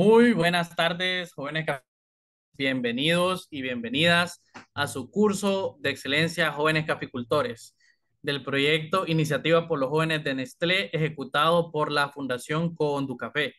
Muy buenas tardes, jóvenes Bienvenidos y bienvenidas a su curso de excelencia Jóvenes Caficultores del proyecto Iniciativa por los Jóvenes de Nestlé, ejecutado por la Fundación Café.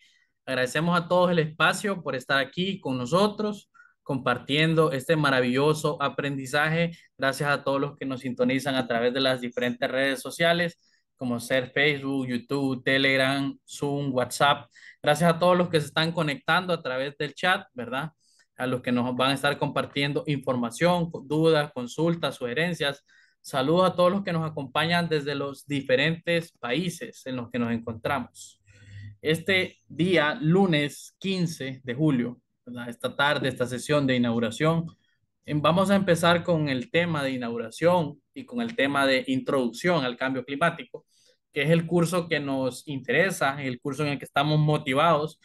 Agradecemos a todos el espacio por estar aquí con nosotros, compartiendo este maravilloso aprendizaje. Gracias a todos los que nos sintonizan a través de las diferentes redes sociales como ser Facebook, YouTube, Telegram, Zoom, WhatsApp. Gracias a todos los que se están conectando a través del chat, ¿verdad? A los que nos van a estar compartiendo información, dudas, consultas, sugerencias. Saludos a todos los que nos acompañan desde los diferentes países en los que nos encontramos. Este día, lunes 15 de julio, esta tarde, esta sesión de inauguración, vamos a empezar con el tema de inauguración y con el tema de introducción al cambio climático que es el curso que nos interesa, el curso en el que estamos motivados,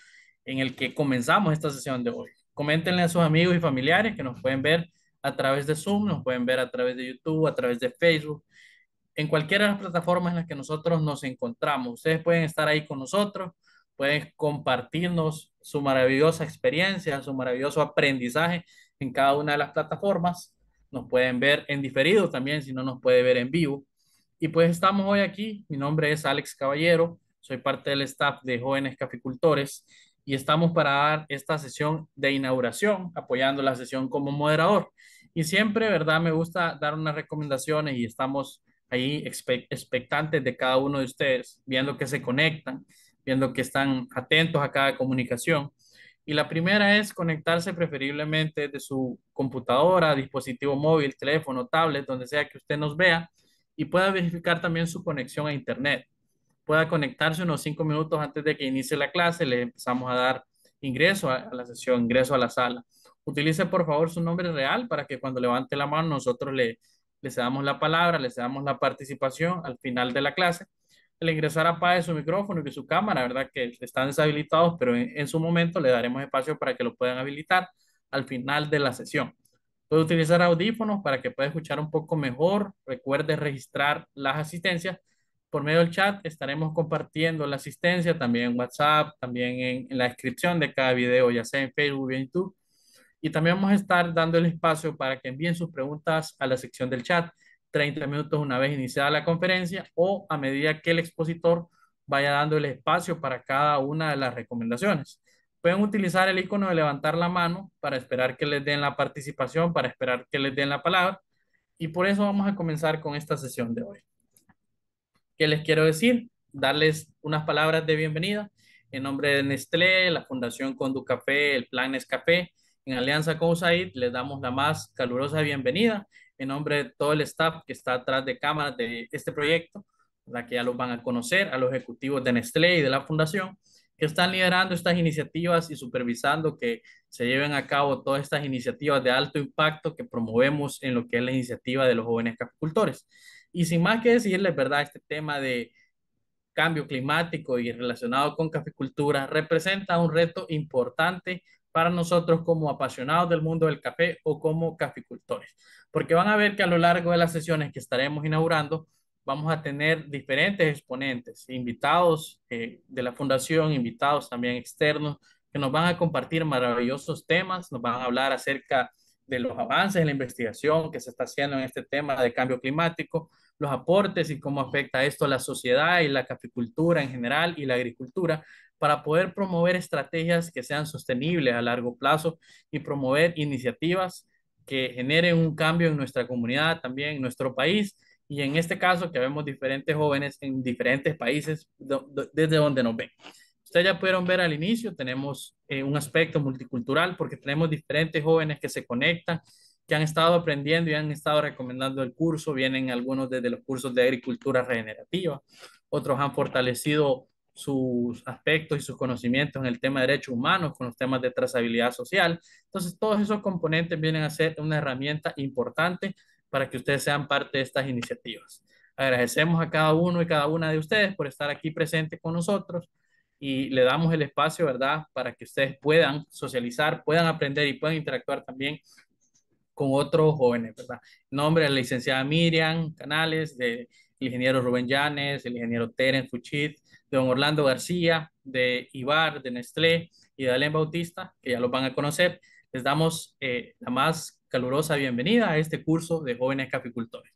en el que comenzamos esta sesión de hoy. Coméntenle a sus amigos y familiares que nos pueden ver a través de Zoom, nos pueden ver a través de YouTube, a través de Facebook, en cualquiera de las plataformas en las que nosotros nos encontramos. Ustedes pueden estar ahí con nosotros, pueden compartirnos su maravillosa experiencia, su maravilloso aprendizaje en cada una de las plataformas. Nos pueden ver en diferido también, si no nos puede ver en vivo. Y pues estamos hoy aquí. Mi nombre es Alex Caballero, soy parte del staff de Jóvenes Caficultores y estamos para dar esta sesión de inauguración, apoyando la sesión como moderador. Y siempre, ¿verdad? Me gusta dar unas recomendaciones y estamos ahí expectantes de cada uno de ustedes, viendo que se conectan, viendo que están atentos a cada comunicación. Y la primera es conectarse preferiblemente de su computadora, dispositivo móvil, teléfono, tablet, donde sea que usted nos vea, y pueda verificar también su conexión a Internet. Pueda conectarse unos cinco minutos antes de que inicie la clase, le empezamos a dar ingreso a la sesión, ingreso a la sala. Utilice por favor su nombre real para que cuando levante la mano nosotros le, le damos la palabra, le damos la participación al final de la clase. El ingresar apague su micrófono y su cámara, ¿verdad? Que están deshabilitados, pero en su momento le daremos espacio para que lo puedan habilitar al final de la sesión. Puede utilizar audífonos para que pueda escuchar un poco mejor. Recuerde registrar las asistencias. Por medio del chat estaremos compartiendo la asistencia también en WhatsApp, también en, la descripción de cada video, ya sea en Facebook o en YouTube. Y también vamos a estar dando el espacio para que envíen sus preguntas a la sección del chat, 30 minutos una vez iniciada la conferencia o a medida que el expositor vaya dando el espacio para cada una de las recomendaciones. Pueden utilizar el icono de levantar la mano para esperar que les den la participación, para esperar que les den la palabra. Y por eso vamos a comenzar con esta sesión de hoy. ¿Qué les quiero decir? Darles unas palabras de bienvenida en nombre de Nestlé, la Fundación Conducafé, el Plan Escape, en alianza con USAID, les damos la más calurosa bienvenida en nombre de todo el staff que está atrás de cámaras de este proyecto, la que ya los van a conocer, a los ejecutivos de Nestlé y de la Fundación que están liderando estas iniciativas y supervisando que se lleven a cabo todas estas iniciativas de alto impacto que promovemos en lo que es la iniciativa de los jóvenes caficultores. Y sin más que decirles, ¿verdad? Este tema de cambio climático y relacionado con caficultura representa un reto importante para nosotros como apasionados del mundo del café o como caficultores, porque van a ver que a lo largo de las sesiones que estaremos inaugurando, vamos a tener diferentes exponentes, invitados eh, de la fundación, invitados también externos, que nos van a compartir maravillosos temas, nos van a hablar acerca de los avances en la investigación que se está haciendo en este tema de cambio climático, los aportes y cómo afecta esto a la sociedad y la capicultura en general y la agricultura para poder promover estrategias que sean sostenibles a largo plazo y promover iniciativas que generen un cambio en nuestra comunidad, también en nuestro país y en este caso que vemos diferentes jóvenes en diferentes países desde donde nos ven. Ustedes ya pudieron ver al inicio, tenemos eh, un aspecto multicultural porque tenemos diferentes jóvenes que se conectan, que han estado aprendiendo y han estado recomendando el curso, vienen algunos desde los cursos de agricultura regenerativa, otros han fortalecido sus aspectos y sus conocimientos en el tema de derechos humanos, con los temas de trazabilidad social. Entonces, todos esos componentes vienen a ser una herramienta importante para que ustedes sean parte de estas iniciativas. Agradecemos a cada uno y cada una de ustedes por estar aquí presente con nosotros y le damos el espacio, ¿verdad?, para que ustedes puedan socializar, puedan aprender y puedan interactuar también con otros jóvenes, ¿verdad? nombre de la licenciada Miriam Canales, del ingeniero Rubén Llanes, el ingeniero Teren Fuchit, de don Orlando García, de Ibar, de Nestlé y de Alem Bautista, que ya los van a conocer, les damos eh, la más calurosa bienvenida a este curso de jóvenes caficultores.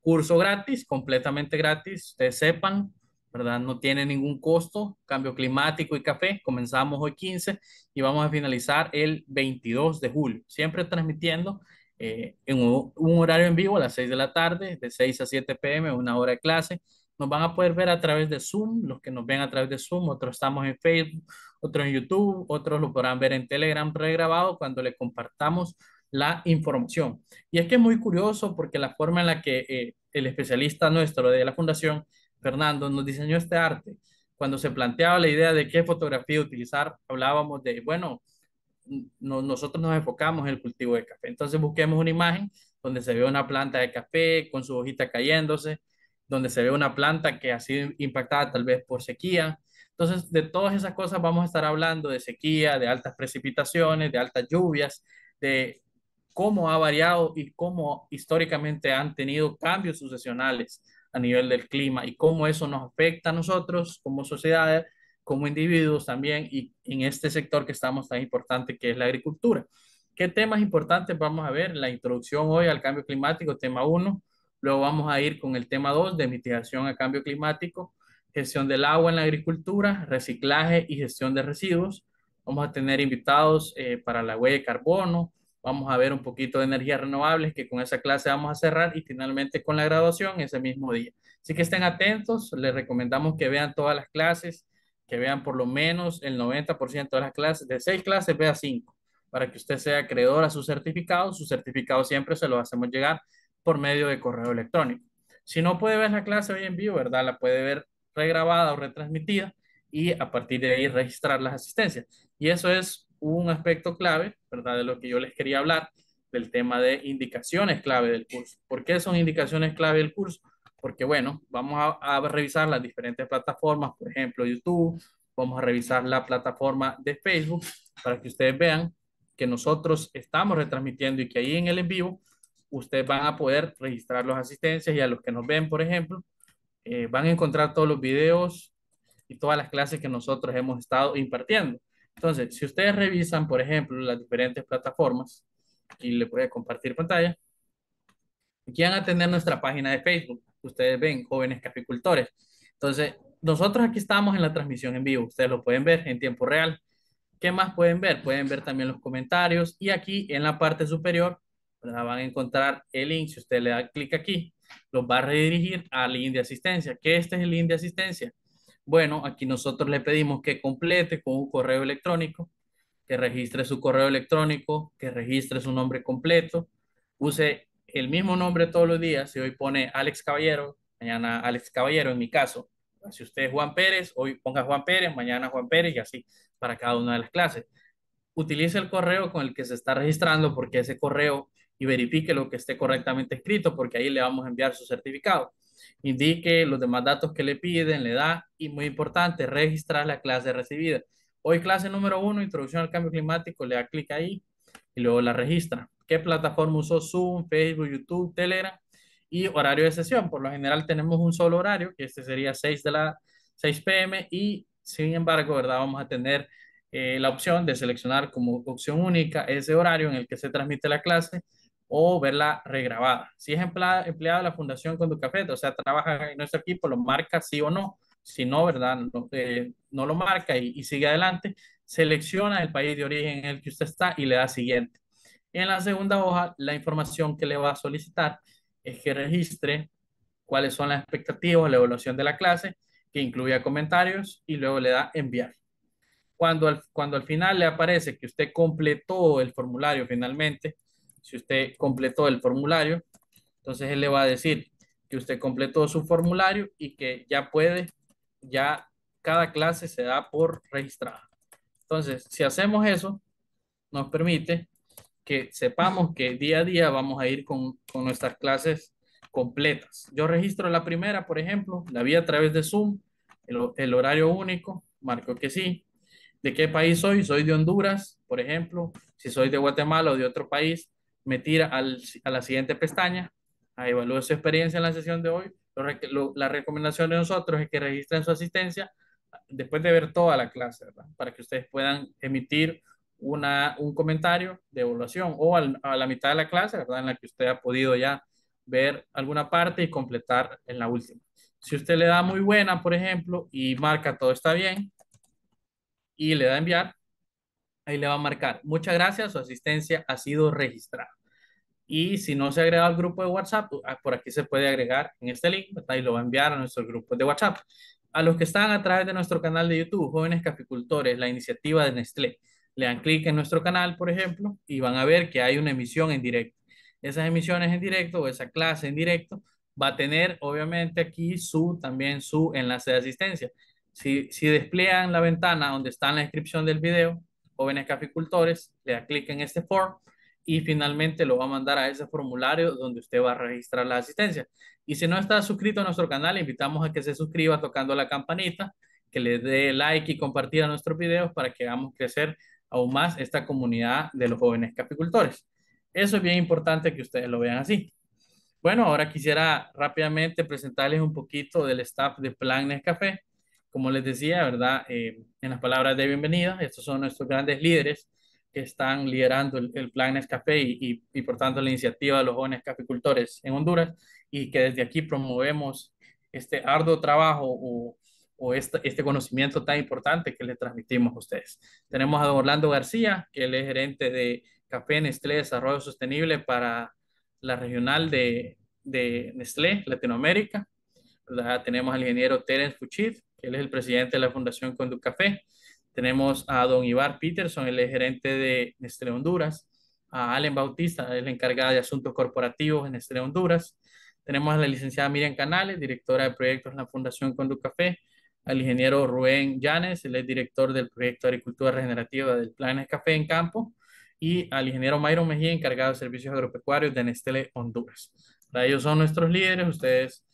Curso gratis, completamente gratis, ustedes sepan, ¿verdad? No tiene ningún costo, cambio climático y café. Comenzamos hoy 15 y vamos a finalizar el 22 de julio, siempre transmitiendo eh, en un, horario en vivo a las 6 de la tarde, de 6 a 7 pm, una hora de clase. Nos van a poder ver a través de Zoom, los que nos ven a través de Zoom, otros estamos en Facebook, otros en YouTube, otros lo podrán ver en Telegram pregrabado cuando le compartamos la información. Y es que es muy curioso porque la forma en la que eh, el especialista nuestro de la Fundación, Fernando, nos diseñó este arte, cuando se planteaba la idea de qué fotografía utilizar, hablábamos de, bueno, nosotros nos enfocamos en el cultivo de café. Entonces busquemos una imagen donde se ve una planta de café con su hojita cayéndose, donde se ve una planta que ha sido impactada tal vez por sequía. Entonces, de todas esas cosas vamos a estar hablando de sequía, de altas precipitaciones, de altas lluvias, de cómo ha variado y cómo históricamente han tenido cambios sucesionales a nivel del clima y cómo eso nos afecta a nosotros como sociedades, como individuos también y en este sector que estamos tan importante que es la agricultura. ¿Qué temas importantes vamos a ver? La introducción hoy al cambio climático, tema 1. Luego vamos a ir con el tema 2 de mitigación al cambio climático, gestión del agua en la agricultura, reciclaje y gestión de residuos. Vamos a tener invitados eh, para la huella de carbono, vamos a ver un poquito de energías renovables, que con esa clase vamos a cerrar y finalmente con la graduación ese mismo día. Así que estén atentos, les recomendamos que vean todas las clases, que vean por lo menos el 90% de las clases, de seis clases, vea cinco, para que usted sea acreedor a su certificado. Su certificado siempre se lo hacemos llegar por medio de correo electrónico. Si no puede ver la clase hoy en vivo, ¿verdad? La puede ver regrabada o retransmitida y a partir de ahí registrar las asistencias. Y eso es un aspecto clave de lo que yo les quería hablar, del tema de indicaciones clave del curso. ¿Por qué son indicaciones clave del curso? Porque, bueno, vamos a, revisar las diferentes plataformas, por ejemplo, YouTube, vamos a revisar la plataforma de Facebook para que ustedes vean que nosotros estamos retransmitiendo y que ahí en el en vivo ustedes van a poder registrar las asistencias y a los que nos ven, por ejemplo, eh, van a encontrar todos los videos y todas las clases que nosotros hemos estado impartiendo. Entonces, si ustedes revisan, por ejemplo, las diferentes plataformas, aquí le voy a compartir pantalla, aquí van a tener nuestra página de Facebook. Ustedes ven, jóvenes caficultores. Entonces, nosotros aquí estamos en la transmisión en vivo. Ustedes lo pueden ver en tiempo real. ¿Qué más pueden ver? Pueden ver también los comentarios y aquí en la parte superior van a encontrar el link. Si usted le da clic aquí, los va a redirigir al link de asistencia, que este es el link de asistencia. Bueno, aquí nosotros le pedimos que complete con un correo electrónico, que registre su correo electrónico, que registre su nombre completo, use el mismo nombre todos los días, si hoy pone Alex Caballero, mañana Alex Caballero en mi caso, si usted es Juan Pérez, hoy ponga Juan Pérez, mañana Juan Pérez y así para cada una de las clases. Utilice el correo con el que se está registrando porque ese correo y verifique lo que esté correctamente escrito porque ahí le vamos a enviar su certificado indique los demás datos que le piden, le da, y muy importante, registrar la clase recibida. Hoy clase número uno, introducción al cambio climático, le da clic ahí y luego la registra. ¿Qué plataforma usó? Zoom, Facebook, YouTube, Telera y horario de sesión. Por lo general tenemos un solo horario, que este sería 6 de la 6 pm y sin embargo, ¿verdad? Vamos a tener eh, la opción de seleccionar como opción única ese horario en el que se transmite la clase o verla regrabada. Si es empleado de la Fundación café, o sea, trabaja en nuestro equipo, lo marca sí o no. Si no, ¿verdad? No, eh, lo marca y, sigue adelante. Selecciona el país de origen en el que usted está y le da siguiente. En la segunda hoja, la información que le va a solicitar es que registre cuáles son las expectativas, la evaluación de la clase, que incluya comentarios y luego le da enviar. Cuando cuando al final le aparece que usted completó el formulario finalmente, si usted completó el formulario, entonces él le va a decir que usted completó su formulario y que ya puede, ya cada clase se da por registrada. Entonces, si hacemos eso, nos permite que sepamos que día a día vamos a ir con, nuestras clases completas. Yo registro la primera, por ejemplo, la vi a través de Zoom, el, el horario único, marco que sí. ¿De qué país soy? Soy de Honduras, por ejemplo. Si soy de Guatemala o de otro país, me tira a la siguiente pestaña, a evaluar su experiencia en la sesión de hoy. la recomendación de nosotros es que registren su asistencia después de ver toda la clase, Para que ustedes puedan emitir un comentario de evaluación o a la mitad de la clase, ¿verdad? En la que usted ha podido ya ver alguna parte y completar en la última. Si usted le da muy buena, por ejemplo, y marca todo está bien y le da enviar, ahí le va a marcar. Muchas gracias, su asistencia ha sido registrada. Y si no se ha agregado al grupo de WhatsApp, ah, por aquí se puede agregar en este link, ahí lo va a enviar a nuestro grupo de WhatsApp. A los que están a través de nuestro canal de YouTube, Jóvenes Caficultores, la iniciativa de Nestlé, le dan clic en nuestro canal, por ejemplo, y van a ver que hay una emisión en directo. Esas emisiones en directo o esa clase en directo va a tener, obviamente, aquí su, también su enlace de asistencia. Si, si despliegan la ventana donde está en la descripción del video, jóvenes caficultores, le da clic en este form y finalmente lo va a mandar a ese formulario donde usted va a registrar la asistencia. Y si no está suscrito a nuestro canal, invitamos a que se suscriba tocando la campanita, que le dé like y compartir a nuestros videos para que hagamos crecer aún más esta comunidad de los jóvenes caficultores. Eso es bien importante que ustedes lo vean así. Bueno, ahora quisiera rápidamente presentarles un poquito del staff de Planes Café como les decía, ¿verdad? Eh, en las palabras de bienvenida, estos son nuestros grandes líderes que están liderando el, plan Nescafé y, y, por tanto la iniciativa de los jóvenes caficultores en Honduras y que desde aquí promovemos este arduo trabajo o, o este, este, conocimiento tan importante que le transmitimos a ustedes. Tenemos a don Orlando García, que él es gerente de Café Nestlé Desarrollo Sostenible para la regional de, de Nestlé Latinoamérica. Tenemos al ingeniero Terence Puchit, él es el presidente de la Fundación Café. Tenemos a don Ibar Peterson, el gerente de Nestlé Honduras. A Allen Bautista, el encargado de asuntos corporativos en Nestlé Honduras. Tenemos a la licenciada Miriam Canales, directora de proyectos en la Fundación Café. Al ingeniero Rubén Llanes, el director del proyecto de Agricultura Regenerativa del Plan Café en Campo. Y al ingeniero Mayron Mejía, encargado de servicios agropecuarios de Nestlé Honduras. Para ellos son nuestros líderes. Ustedes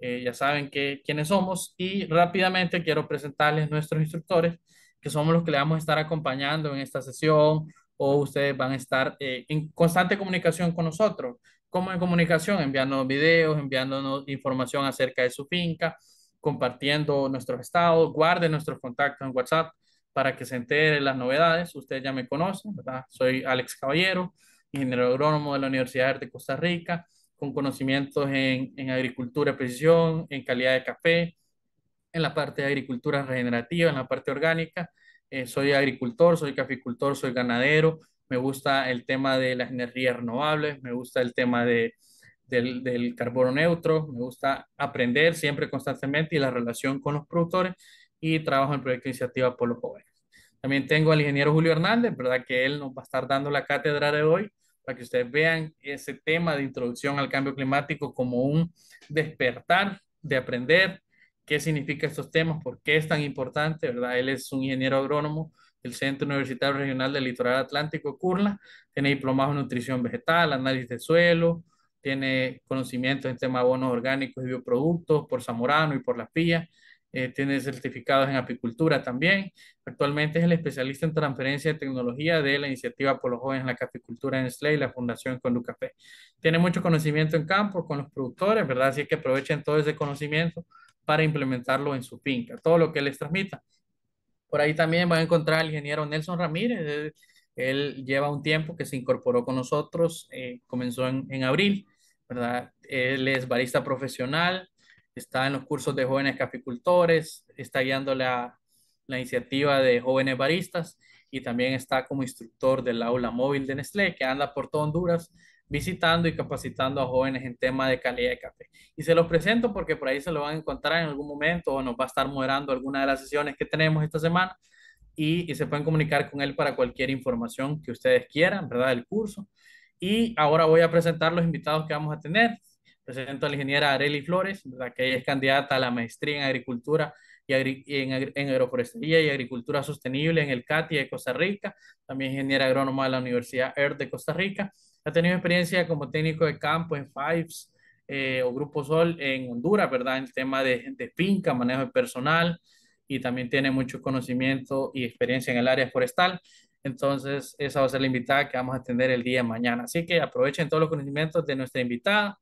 eh, ya saben que, quiénes somos y rápidamente quiero presentarles nuestros instructores, que somos los que le vamos a estar acompañando en esta sesión o ustedes van a estar eh, en constante comunicación con nosotros. como en comunicación? Enviándonos videos, enviándonos información acerca de su finca, compartiendo nuestros estados, guarden nuestros contactos en WhatsApp para que se enteren las novedades. Ustedes ya me conocen, ¿verdad? Soy Alex Caballero, ingeniero agrónomo de la Universidad de Costa Rica con conocimientos en, agricultura de precisión, en calidad de café, en la parte de agricultura regenerativa, en la parte orgánica. Eh, soy agricultor, soy caficultor, soy ganadero, me gusta el tema de las energías renovables, me gusta el tema de, del, carbono neutro, me gusta aprender siempre constantemente y la relación con los productores y trabajo en el proyecto iniciativa por los jóvenes. También tengo al ingeniero Julio Hernández, ¿verdad? Que él nos va a estar dando la cátedra de hoy para que ustedes vean ese tema de introducción al cambio climático como un despertar de aprender qué significa estos temas, por qué es tan importante, ¿verdad? Él es un ingeniero agrónomo del Centro Universitario Regional del Litoral Atlántico, CURLA, tiene diplomado en nutrición vegetal, análisis de suelo, tiene conocimientos en temas de abonos orgánicos y bioproductos por Zamorano y por las Pillas. Eh, tiene certificados en apicultura también. Actualmente es el especialista en transferencia de tecnología de la iniciativa por los jóvenes en la capicultura en Slay, la Fundación con Tiene mucho conocimiento en campo con los productores, ¿verdad? Así que aprovechen todo ese conocimiento para implementarlo en su finca, todo lo que les transmita. Por ahí también van a encontrar al ingeniero Nelson Ramírez. Él, lleva un tiempo que se incorporó con nosotros, eh, comenzó en, en abril, ¿verdad? Él es barista profesional, está en los cursos de jóvenes caficultores, está guiando la, la iniciativa de jóvenes baristas y también está como instructor del aula móvil de Nestlé, que anda por todo Honduras visitando y capacitando a jóvenes en tema de calidad de café. Y se los presento porque por ahí se lo van a encontrar en algún momento o nos va a estar moderando alguna de las sesiones que tenemos esta semana y, y se pueden comunicar con él para cualquier información que ustedes quieran, ¿verdad? Del curso. Y ahora voy a presentar los invitados que vamos a tener. Presento a la ingeniera Arely Flores, la que ella es candidata a la maestría en agricultura y en, agroforestería y agricultura sostenible en el CATI de Costa Rica, también ingeniera agrónoma de la Universidad ERT de Costa Rica. Ha tenido experiencia como técnico de campo en FIVES eh, o Grupo Sol en Honduras, ¿verdad? En el tema de, de finca, manejo de personal y también tiene mucho conocimiento y experiencia en el área forestal. Entonces, esa va a ser la invitada que vamos a tener el día de mañana. Así que aprovechen todos los conocimientos de nuestra invitada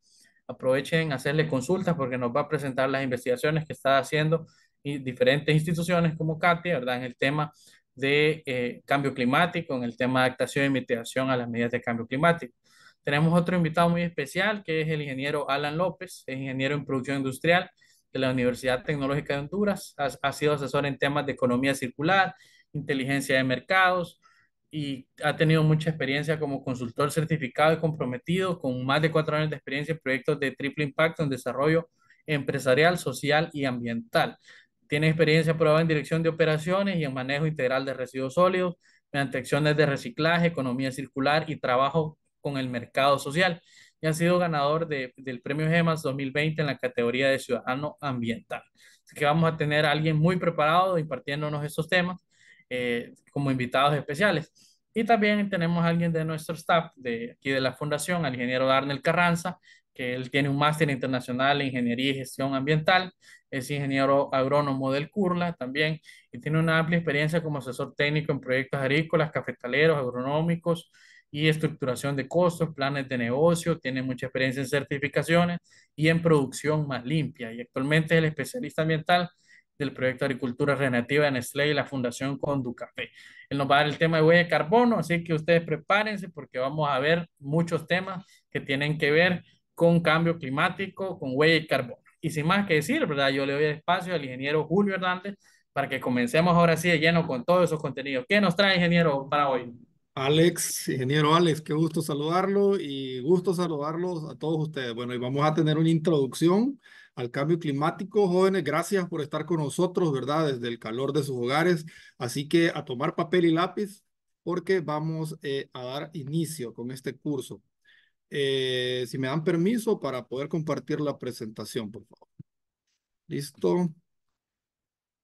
aprovechen hacerle consultas porque nos va a presentar las investigaciones que está haciendo y diferentes instituciones como CATI, ¿verdad? En el tema de eh, cambio climático, en el tema de adaptación y e mitigación a las medidas de cambio climático. Tenemos otro invitado muy especial que es el ingeniero Alan López, es ingeniero en producción industrial de la Universidad Tecnológica de Honduras, ha sido asesor en temas de economía circular, inteligencia de mercados, y ha tenido mucha experiencia como consultor certificado y comprometido con más de cuatro años de experiencia en proyectos de triple impacto en desarrollo empresarial, social y ambiental. Tiene experiencia probada en dirección de operaciones y en manejo integral de residuos sólidos mediante acciones de reciclaje, economía circular y trabajo con el mercado social. Y ha sido ganador del Premio GEMAS 2020 en la categoría de ciudadano ambiental. Así que vamos a tener a alguien muy preparado impartiéndonos estos temas eh, como invitados especiales. Y también tenemos a alguien de nuestro staff, de aquí de la fundación, al ingeniero Darnell Carranza, que él tiene un máster internacional en ingeniería y gestión ambiental, es ingeniero agrónomo del CURLA también, y tiene una amplia experiencia como asesor técnico en proyectos agrícolas, cafetaleros, agronómicos y estructuración de costos, planes de negocio, tiene mucha experiencia en certificaciones y en producción más limpia, y actualmente es el especialista ambiental del proyecto Agricultura Regenerativa en Nestlé y la Fundación Conducafé. Él nos va a dar el tema de huella de carbono, así que ustedes prepárense porque vamos a ver muchos temas que tienen que ver con cambio climático, con huella de carbono. Y sin más que decir, ¿verdad? Yo le doy el espacio al ingeniero Julio Hernández para que comencemos ahora sí de lleno con todos esos contenidos. ¿Qué nos trae, ingeniero, para hoy? Alex, ingeniero Alex, qué gusto saludarlo y gusto saludarlos a todos ustedes. Bueno, y vamos a tener una introducción al cambio climático. Jóvenes, gracias por estar con nosotros, ¿verdad? Desde el calor de sus hogares. Así que a tomar papel y lápiz porque vamos eh, a dar inicio con este curso. Eh, si me dan permiso para poder compartir la presentación, por favor. Listo.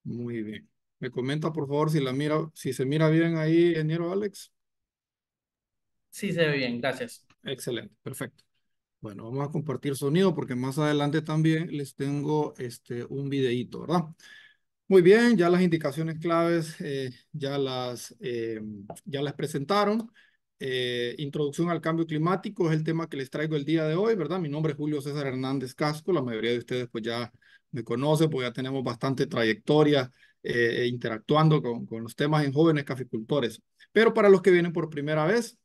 Muy bien. Me comenta, por favor, si la mira, si se mira bien ahí, ingeniero Alex. Sí, se ve bien, gracias. Excelente, perfecto. Bueno, vamos a compartir sonido porque más adelante también les tengo este, un videíto, ¿verdad? Muy bien, ya las indicaciones claves eh, ya, las, eh, ya las presentaron. Eh, introducción al cambio climático es el tema que les traigo el día de hoy, ¿verdad? Mi nombre es Julio César Hernández Casco, la mayoría de ustedes pues ya me conocen pues ya tenemos bastante trayectoria interactuando con, con los temas en jóvenes caficultores. Pero para los que vienen por primera vez,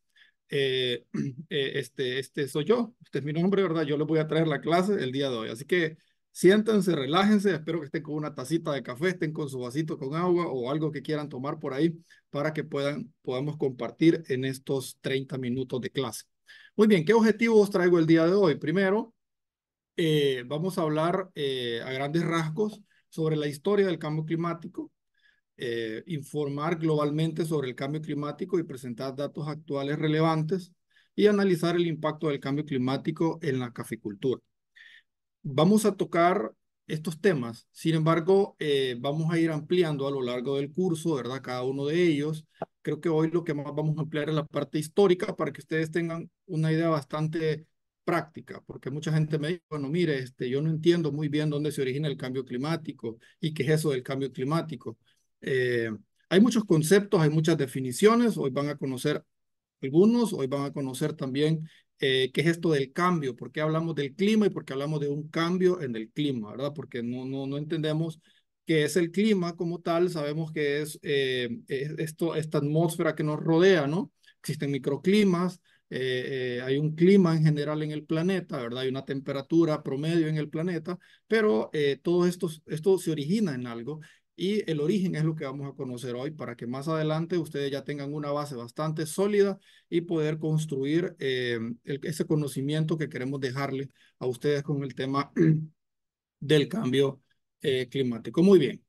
eh, eh, este, este soy yo, este es mi nombre, ¿verdad? Yo les voy a traer la clase el día de hoy. Así que siéntense, relájense, espero que estén con una tacita de café, estén con su vasito con agua o algo que quieran tomar por ahí para que puedan, podamos compartir en estos 30 minutos de clase. Muy bien, ¿qué objetivos traigo el día de hoy? Primero, eh, vamos a hablar a grandes rasgos sobre la historia del cambio climático, eh, informar globalmente sobre el cambio climático y presentar datos actuales relevantes y analizar el impacto del cambio climático en la caficultura. Vamos a tocar estos temas, sin embargo, eh, vamos a ir ampliando a lo largo del curso, ¿verdad? Cada uno de ellos. Creo que hoy lo que más vamos a ampliar es la parte histórica para que ustedes tengan una idea bastante práctica, porque mucha gente me dice, bueno, mire, este, yo no entiendo muy bien dónde se origina el cambio climático y qué es eso del cambio climático. Eh, hay muchos conceptos, hay muchas definiciones, hoy van a conocer algunos, hoy van a conocer también eh, qué es esto del cambio, por qué hablamos del clima y por qué hablamos de un cambio en el clima, ¿verdad? Porque no, no, no entendemos qué es el clima como tal, sabemos que es, eh, esto, esta atmósfera que nos rodea, ¿no? Existen microclimas, hay un clima en general en el planeta, ¿verdad? Hay una temperatura promedio en el planeta, pero todo esto se origina en algo y el origen es lo que vamos a conocer hoy para que más adelante ustedes ya tengan una base bastante sólida y poder construir eh, ese conocimiento que queremos dejarle a ustedes con el tema del cambio eh, climático. Muy bien.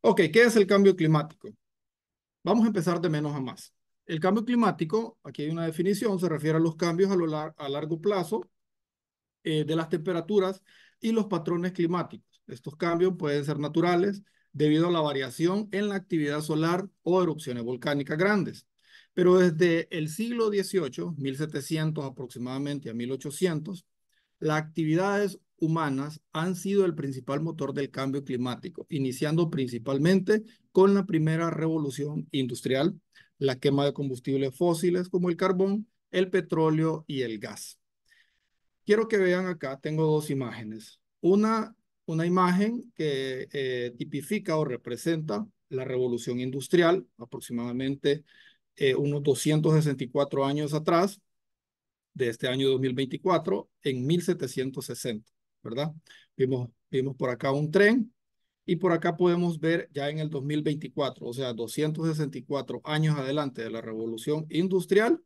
Ok, ¿qué es el cambio climático? Vamos a empezar de menos a más. El cambio climático, aquí hay una definición, se refiere a los cambios a, lo a largo plazo eh, de las temperaturas y los patrones climáticos. Estos cambios pueden ser naturales, debido a la variación en la actividad solar o erupciones volcánicas grandes. Pero desde el siglo XVIII, 1700 aproximadamente a 1800, las actividades humanas han sido el principal motor del cambio climático, iniciando principalmente con la primera revolución industrial, la quema de combustibles fósiles como el carbón, el petróleo y el gas. Quiero que vean acá, tengo dos imágenes. Una una imagen que eh, tipifica o representa la revolución industrial, aproximadamente eh, unos 264 años atrás, de este año 2024, en 1760, ¿verdad? Vimos, vimos por acá un tren y por acá podemos ver ya en el 2024, o sea, 264 años adelante de la revolución industrial,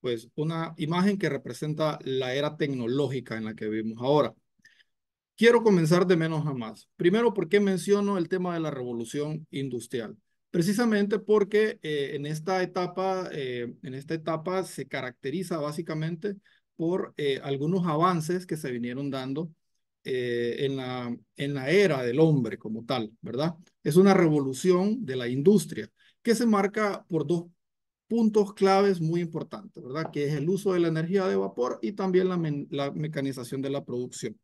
pues una imagen que representa la era tecnológica en la que vivimos ahora. Quiero comenzar de menos a más. Primero, ¿por qué menciono el tema de la revolución industrial? Precisamente porque eh, en, esta etapa, eh, en esta etapa se caracteriza básicamente por eh, algunos avances que se vinieron dando en, la, en la era del hombre como tal, ¿verdad? Es una revolución de la industria que se marca por dos puntos claves muy importantes, ¿verdad? Que es el uso de la energía de vapor y también la mecanización de la producción.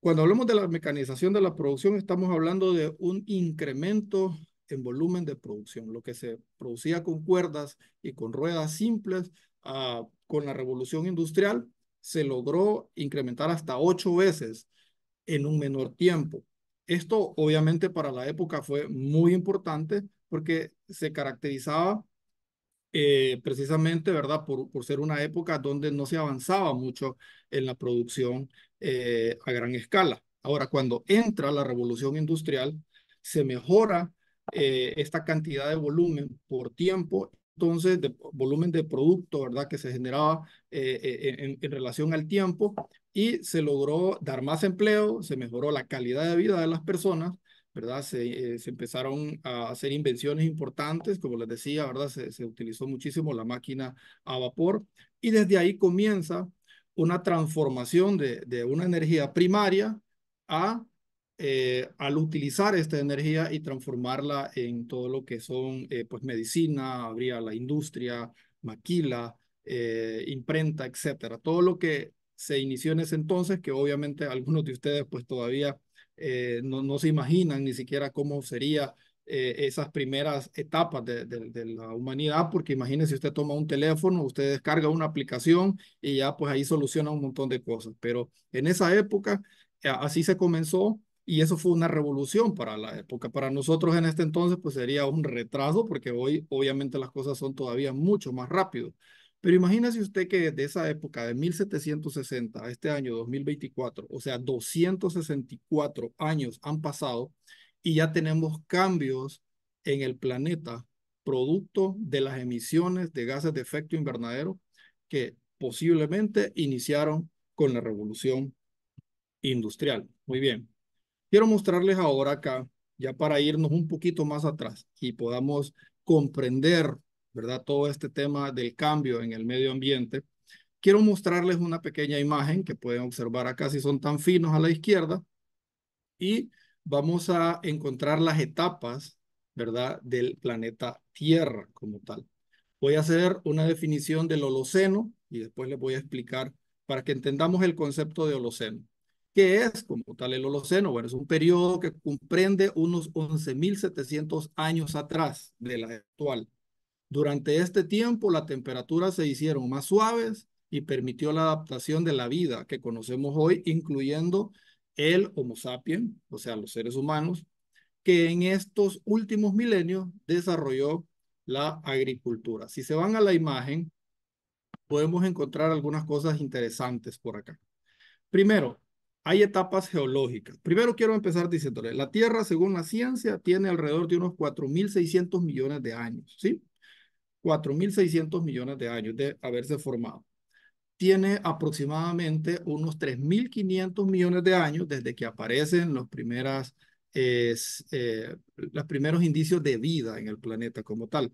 Cuando hablamos de la mecanización de la producción, estamos hablando de un incremento en volumen de producción. Lo que se producía con cuerdas y con ruedas simples, ah, con la revolución industrial, se logró incrementar hasta ocho veces en un menor tiempo. Esto obviamente para la época fue muy importante porque se caracterizaba eh, precisamente, ¿verdad? Por, por, ser una época donde no se avanzaba mucho en la producción eh, a gran escala. Ahora, cuando entra la revolución industrial, se mejora eh, esta cantidad de volumen por tiempo, entonces, de volumen de producto, ¿verdad? Que se generaba en, en relación al tiempo y se logró dar más empleo, se mejoró la calidad de vida de las personas ¿verdad? Eh, se, empezaron a hacer invenciones importantes, como les decía, ¿verdad? Se, utilizó muchísimo la máquina a vapor y desde ahí comienza una transformación de, una energía primaria a, eh, al utilizar esta energía y transformarla en todo lo que son, eh, pues, medicina, habría la industria, maquila, imprenta, etcétera. Todo lo que se inició en ese entonces, que obviamente algunos de ustedes, pues, todavía eh, no, se imaginan ni siquiera cómo sería eh, esas primeras etapas de, la humanidad, porque imagínense usted toma un teléfono, usted descarga una aplicación y ya pues ahí soluciona un montón de cosas. Pero en esa época eh, así se comenzó y eso fue una revolución para la época. Para nosotros en este entonces, pues sería un retraso porque hoy obviamente las cosas son todavía mucho más rápido. Pero imagínese usted que desde esa época, de 1760 a este año 2024, o sea, 264 años han pasado y ya tenemos cambios en el planeta producto de las emisiones de gases de efecto invernadero que posiblemente iniciaron con la revolución industrial. Muy bien. Quiero mostrarles ahora acá, ya para irnos un poquito más atrás y podamos comprender todo este tema del cambio en el medio ambiente. Quiero mostrarles una pequeña imagen que pueden observar acá si son tan finos a la izquierda y vamos a encontrar las etapas, ¿verdad? Del planeta Tierra como tal. Voy a hacer una definición del Holoceno y después les voy a explicar para que entendamos el concepto de Holoceno. ¿Qué es como tal el Holoceno? Bueno, es un periodo que comprende unos 11.700 años atrás de la actual. Durante este tiempo las temperaturas se hicieron más suaves y permitió la adaptación de la vida que conocemos hoy, incluyendo el Homo sapiens, o sea, los seres humanos, que en estos últimos milenios desarrolló la agricultura. Si se van a la imagen, podemos encontrar algunas cosas interesantes por acá. Primero, hay etapas geológicas. Primero quiero empezar diciéndole, la Tierra, según la ciencia, tiene alrededor de unos 4.600 millones de años, ¿sí? 4.600 millones de años de haberse formado. Tiene aproximadamente unos 3.500 millones de años desde que aparecen los, primeras, eh, los primeros indicios de vida en el planeta como tal.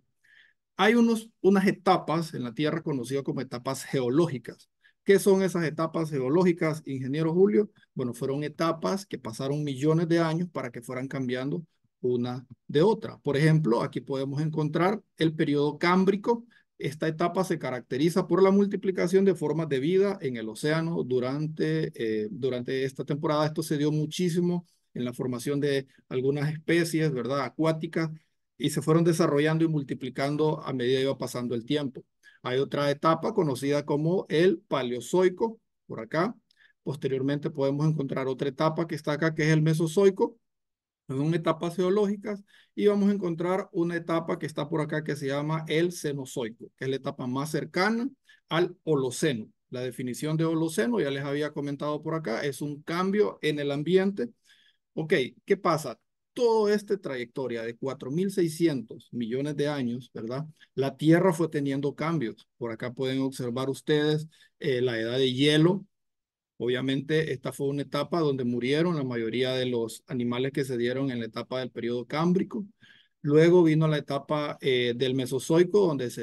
Hay unos, unas etapas en la Tierra conocidas como etapas geológicas. ¿Qué son esas etapas geológicas, ingeniero Julio? Bueno, fueron etapas que pasaron millones de años para que fueran cambiando una de otra. Por ejemplo, aquí podemos encontrar el periodo cámbrico. Esta etapa se caracteriza por la multiplicación de formas de vida en el océano. Durante, eh, durante esta temporada esto se dio muchísimo en la formación de algunas especies, ¿verdad? Acuáticas, y se fueron desarrollando y multiplicando a medida que iba pasando el tiempo. Hay otra etapa conocida como el paleozoico, por acá. Posteriormente podemos encontrar otra etapa que está acá, que es el mesozoico, son etapas geológicas y vamos a encontrar una etapa que está por acá que se llama el Cenozoico, que es la etapa más cercana al Holoceno. La definición de Holoceno, ya les había comentado por acá, es un cambio en el ambiente. Ok, ¿qué pasa? Toda esta trayectoria de 4.600 millones de años, ¿verdad? La Tierra fue teniendo cambios. Por acá pueden observar ustedes eh, la edad de hielo, Obviamente, esta fue una etapa donde murieron la mayoría de los animales que se dieron en la etapa del periodo cámbrico. Luego vino la etapa eh, del Mesozoico, donde se,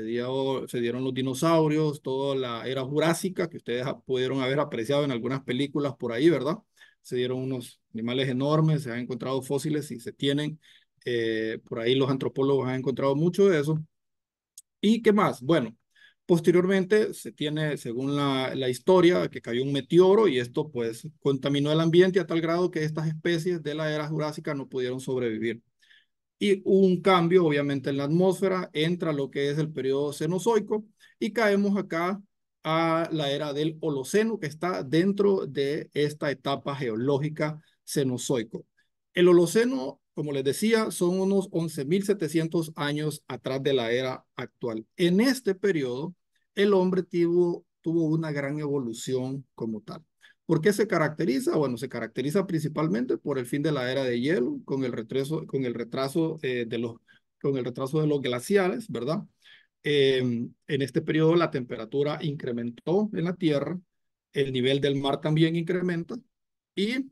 se dieron los dinosaurios, toda la era jurásica, que ustedes pudieron haber apreciado en algunas películas por ahí, ¿verdad? Se dieron unos animales enormes, se han encontrado fósiles y se tienen. Eh, por ahí los antropólogos han encontrado mucho de eso. ¿Y qué más? Bueno, Posteriormente se tiene, según la, historia, que cayó un meteoro y esto pues contaminó el ambiente a tal grado que estas especies de la era jurásica no pudieron sobrevivir. Y un cambio obviamente en la atmósfera, entra lo que es el periodo cenozoico y caemos acá a la era del Holoceno que está dentro de esta etapa geológica cenozoico. El Holoceno como les decía, son unos 11.700 años atrás de la era actual. En este periodo el hombre tuvo, tuvo una gran evolución como tal. ¿Por qué se caracteriza? Bueno, se caracteriza principalmente por el fin de la era de hielo, con el retraso, con el retraso, eh, de, los, con el retraso de los glaciales, ¿verdad? Eh, en este periodo la temperatura incrementó en la Tierra, el nivel del mar también incrementa y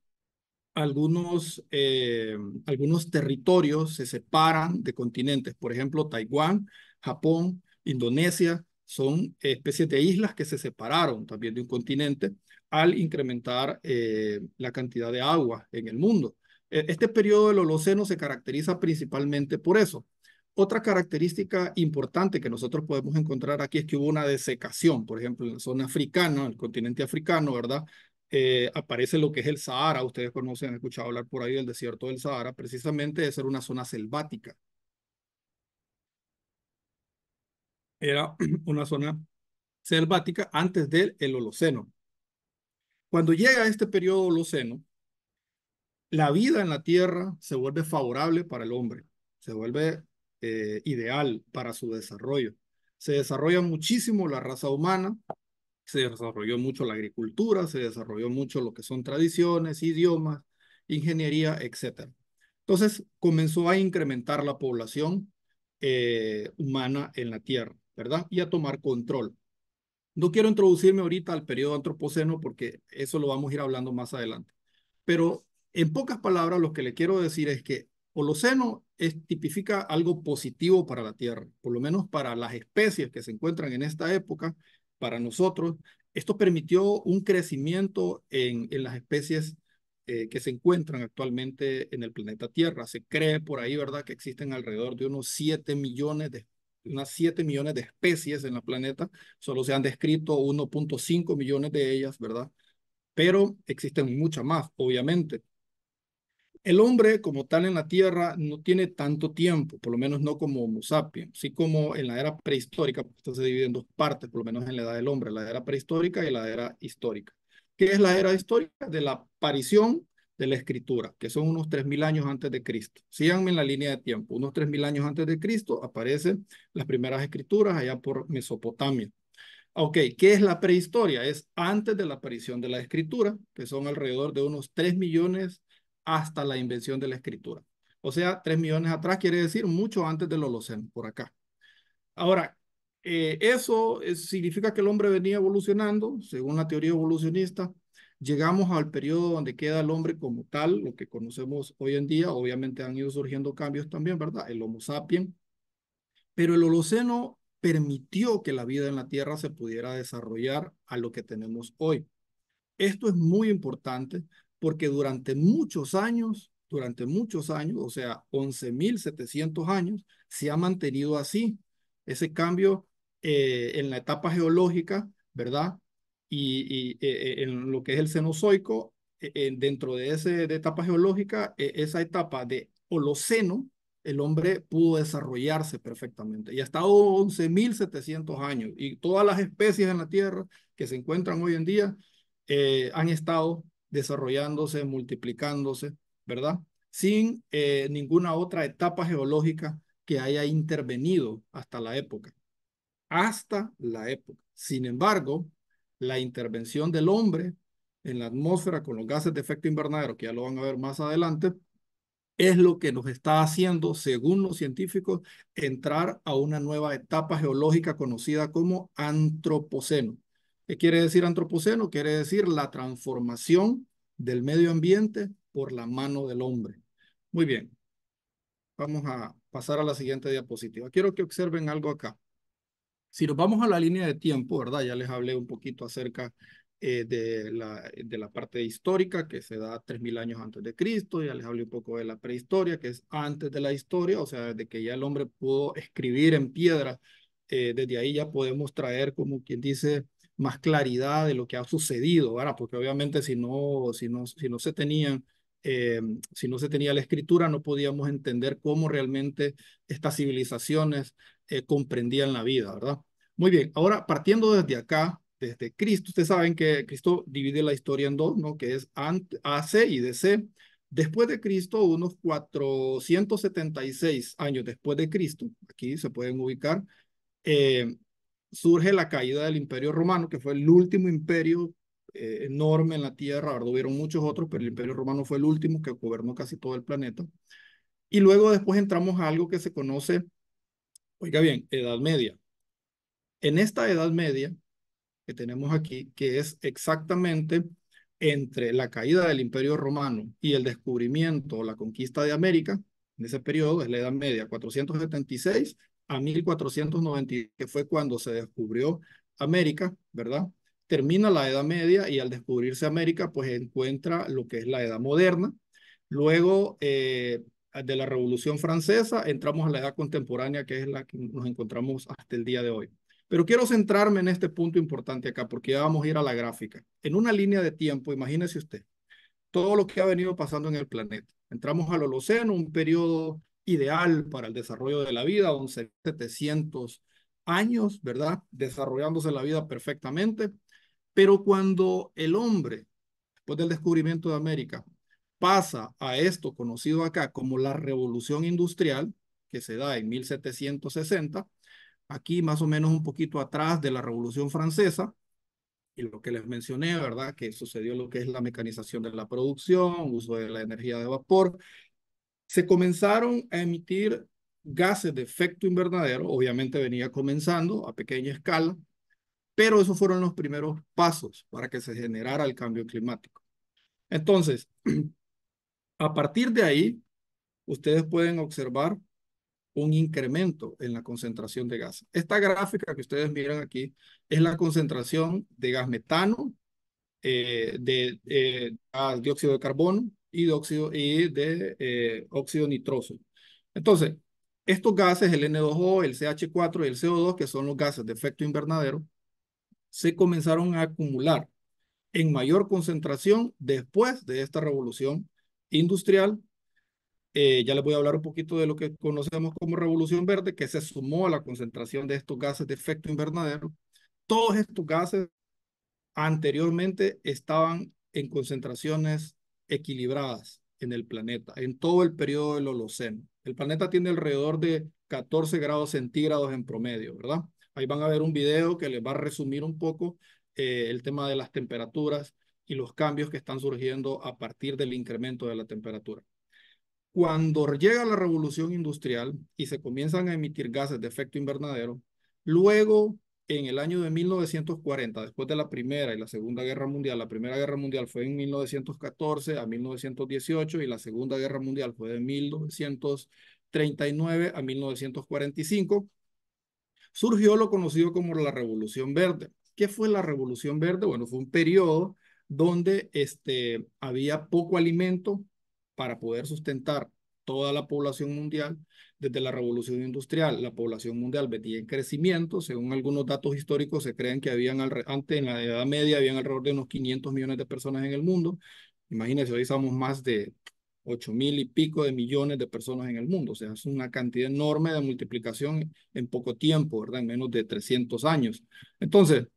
algunos, eh, algunos territorios se separan de continentes, por ejemplo, Taiwán, Japón, Indonesia, son especies de islas que se separaron también de un continente al incrementar eh, la cantidad de agua en el mundo. E, este periodo del Holoceno se caracteriza principalmente por eso. Otra característica importante que nosotros podemos encontrar aquí es que hubo una desecación, por ejemplo, en la zona africana, el continente africano, ¿verdad? Eh, aparece lo que es el Sahara, ustedes conocen, han escuchado hablar por ahí del desierto del Sahara, precisamente de ser una zona selvática, era una zona selvática antes del Holoceno. Cuando llega este periodo Holoceno, la vida en la Tierra se vuelve favorable para el hombre, se vuelve eh, ideal para su desarrollo. Se desarrolla muchísimo la raza humana, se desarrolló mucho la agricultura, se desarrolló mucho lo que son tradiciones, idiomas, ingeniería, etc. Entonces comenzó a incrementar la población eh, humana en la Tierra. ¿verdad? Y a tomar control. No quiero introducirme ahorita al periodo antropoceno porque eso lo vamos a ir hablando más adelante. Pero en pocas palabras, lo que le quiero decir es que Holoceno es, tipifica algo positivo para la Tierra, por lo menos para las especies que se encuentran en esta época, para nosotros. Esto permitió un crecimiento en, las especies eh, que se encuentran actualmente en el planeta Tierra. Se cree por ahí, ¿verdad?, que existen alrededor de unos 7 millones de unas 7 millones de especies en la planeta, solo se han descrito 1.5 millones de ellas, ¿verdad? Pero existen muchas más, obviamente. El hombre como tal en la Tierra no tiene tanto tiempo, por lo menos no como Homo sapiens, sí como en la era prehistórica, esto se divide en dos partes, por lo menos en la edad del hombre, la era prehistórica y la era histórica. ¿Qué es la era histórica? De la aparición de la escritura, que son unos 3.000 años antes de Cristo. Síganme en la línea de tiempo. Unos 3.000 años antes de Cristo aparecen las primeras escrituras allá por Mesopotamia. Ok, ¿qué es la prehistoria? Es antes de la aparición de la escritura, que son alrededor de unos 3 millones hasta la invención de la escritura. O sea, 3 millones atrás quiere decir mucho antes del Holoceno, por acá. Ahora, eh, eso eh, significa que el hombre venía evolucionando, según la teoría evolucionista, Llegamos al periodo donde queda el hombre como tal, lo que conocemos hoy en día. Obviamente han ido surgiendo cambios también, ¿verdad? El Homo sapiens. Pero el Holoceno permitió que la vida en la Tierra se pudiera desarrollar a lo que tenemos hoy. Esto es muy importante porque durante muchos años, durante muchos años, o sea, 11.700 años, se ha mantenido así. Ese cambio eh, en la etapa geológica, ¿verdad? y, eh, eh, en lo que es el Cenozoico, eh, dentro de, esa etapa geológica, esa etapa de Holoceno, el hombre pudo desarrollarse perfectamente y ha estado 11.700 años y todas las especies en la Tierra que se encuentran hoy en día han estado desarrollándose, multiplicándose, ¿verdad? Sin ninguna otra etapa geológica que haya intervenido hasta la época. Hasta la época. Sin embargo, la intervención del hombre en la atmósfera con los gases de efecto invernadero, que ya lo van a ver más adelante, es lo que nos está haciendo, según los científicos, entrar a una nueva etapa geológica conocida como antropoceno. ¿Qué quiere decir antropoceno? Quiere decir la transformación del medio ambiente por la mano del hombre. Muy bien, vamos a pasar a la siguiente diapositiva. Quiero que observen algo acá. Si nos vamos a la línea de tiempo, ¿verdad? Ya les hablé un poquito acerca eh, de, la, de la parte histórica que se da 3.000 años antes de Cristo, ya les hablé un poco de la prehistoria, que es antes de la historia, o sea, desde que ya el hombre pudo escribir en piedra, eh, desde ahí ya podemos traer, como quien dice, más claridad de lo que ha sucedido, ¿verdad? Porque obviamente si no, si no, si no se tenían... Eh, si no se tenía la escritura, no podíamos entender cómo realmente estas civilizaciones eh, comprendían la vida, ¿verdad? Muy bien, ahora partiendo desde acá, desde Cristo, ustedes saben que Cristo divide la historia en dos, ¿no? Que es AC y DC. Después de Cristo, unos 476 años después de Cristo, aquí se pueden ubicar, eh, surge la caída del Imperio Romano, que fue el último imperio eh, enorme en la Tierra. Ahora hubieron muchos otros, pero el Imperio Romano fue el último que gobernó casi todo el planeta. Y luego después entramos a algo que se conoce Oiga bien, Edad Media. En esta Edad Media que tenemos aquí, que es exactamente entre la caída del Imperio Romano y el descubrimiento o la conquista de América, en ese periodo es la Edad Media, 476 a 1490, que fue cuando se descubrió América, ¿verdad? Termina la Edad Media y al descubrirse América, pues encuentra lo que es la Edad Moderna. Luego, eh, de la Revolución Francesa, entramos a la edad contemporánea, que es la que nos encontramos hasta el día de hoy. Pero quiero centrarme en este punto importante acá, porque ya vamos a ir a la gráfica. En una línea de tiempo, imagínese usted, todo lo que ha venido pasando en el planeta. Entramos al Holoceno, un periodo ideal para el desarrollo de la vida, 11.700 años, ¿verdad? Desarrollándose la vida perfectamente. Pero cuando el hombre, después del descubrimiento de América, pasa a esto conocido acá como la revolución industrial, que se da en 1760, aquí más o menos un poquito atrás de la revolución francesa, y lo que les mencioné, ¿verdad? Que sucedió lo que es la mecanización de la producción, uso de la energía de vapor, se comenzaron a emitir gases de efecto invernadero, obviamente venía comenzando a pequeña escala, pero esos fueron los primeros pasos para que se generara el cambio climático. Entonces, A partir de ahí, ustedes pueden observar un incremento en la concentración de gas. Esta gráfica que ustedes miran aquí es la concentración de gas metano, eh, de eh, dióxido de carbono y de de, eh, óxido nitroso. Entonces, estos gases, el N2O, el CH4 y el CO2, que son los gases de efecto invernadero, se comenzaron a acumular en mayor concentración después de esta revolución industrial. Eh, ya les voy a hablar un poquito de lo que conocemos como revolución verde, que se sumó a la concentración de estos gases de efecto invernadero. Todos estos gases anteriormente estaban en concentraciones equilibradas en el planeta, en todo el periodo del Holoceno. El planeta tiene alrededor de 14 grados centígrados en promedio, ¿verdad? Ahí van a ver un video que les va a resumir un poco eh, el tema de las temperaturas y los cambios que están surgiendo a partir del incremento de la temperatura. Cuando llega la revolución industrial y se comienzan a emitir gases de efecto invernadero, luego en el año de 1940, después de la Primera y la Segunda Guerra Mundial, la Primera Guerra Mundial fue en 1914 a 1918 y la Segunda Guerra Mundial fue de 1939 a 1945, surgió lo conocido como la Revolución Verde. ¿Qué fue la Revolución Verde? Bueno, fue un periodo donde este, había poco alimento para poder sustentar toda la población mundial desde la revolución industrial. La población mundial venía en crecimiento. Según algunos datos históricos, se creen que habían antes, en la Edad Media, había alrededor de unos 500 millones de personas en el mundo. Imagínense, hoy estamos más de 8 mil y pico de millones de personas en el mundo. O sea, es una cantidad enorme de multiplicación en poco tiempo, ¿verdad? En menos de 300 años. Entonces,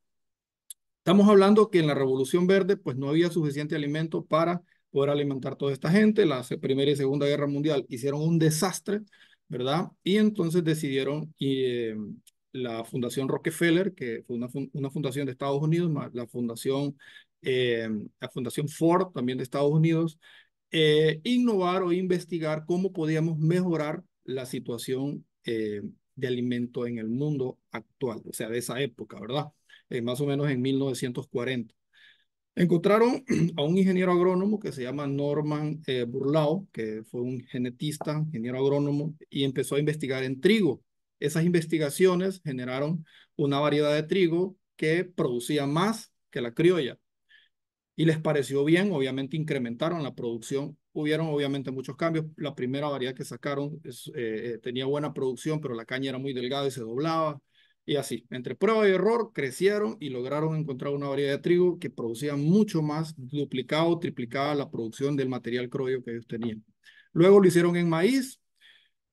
Estamos hablando que en la Revolución Verde pues no había suficiente alimento para poder alimentar toda esta gente. La Primera y Segunda Guerra Mundial hicieron un desastre, ¿verdad? Y entonces decidieron y, em, la Fundación Rockefeller, que fue una, fundación de Estados Unidos, la Fundación, em, la fundación Ford, también de Estados Unidos, eh, innovar o investigar cómo podíamos mejorar la situación em, de alimento en el mundo actual, o sea, de esa época, ¿verdad? Eh, más o menos en 1940. Encontraron a un ingeniero agrónomo que se llama Norman eh, Burlao, que fue un genetista, ingeniero agrónomo, y empezó a investigar en trigo. Esas investigaciones generaron una variedad de trigo que producía más que la criolla. Y les pareció bien, obviamente incrementaron la producción. Hubieron obviamente muchos cambios. La primera variedad que sacaron eh, eh, tenía buena producción, pero la caña era muy delgada y se doblaba. Y así, entre prueba y error, crecieron y lograron encontrar una variedad de trigo que producía mucho más, duplicado o triplicada la producción del material crudo que ellos tenían. Luego lo hicieron en maíz,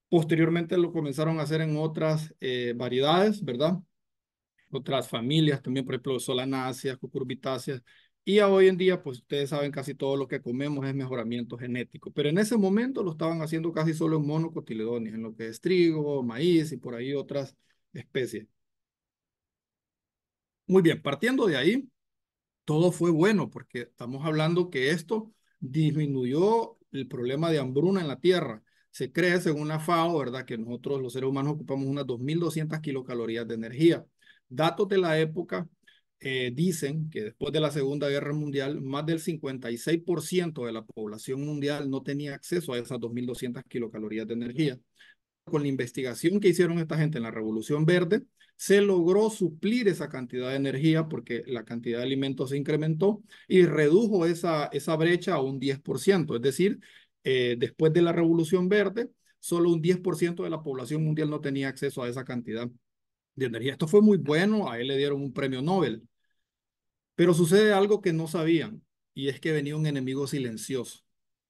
posteriormente lo comenzaron a hacer en otras eh, variedades, ¿verdad? Otras familias también, por ejemplo, solanáceas, cucurbitáceas. Y hoy en día, pues ustedes saben, casi todo lo que comemos es mejoramiento genético. Pero en ese momento lo estaban haciendo casi solo en monocotiledones en lo que es trigo, maíz y por ahí otras especies. Muy bien, partiendo de ahí, todo fue bueno porque estamos hablando que esto disminuyó el problema de hambruna en la Tierra. Se cree, según la FAO, ¿verdad?, que nosotros los seres humanos ocupamos unas 2.200 kilocalorías de energía. Datos de la época eh, dicen que después de la Segunda Guerra Mundial, más del 56% de la población mundial no tenía acceso a esas 2.200 kilocalorías de energía con la investigación que hicieron esta gente en la Revolución Verde, se logró suplir esa cantidad de energía porque la cantidad de alimentos se incrementó y redujo esa, esa brecha a un 10%. Es decir, eh, después de la Revolución Verde, solo un 10% de la población mundial no tenía acceso a esa cantidad de energía. Esto fue muy bueno, a él le dieron un premio Nobel. Pero sucede algo que no sabían y es que venía un enemigo silencioso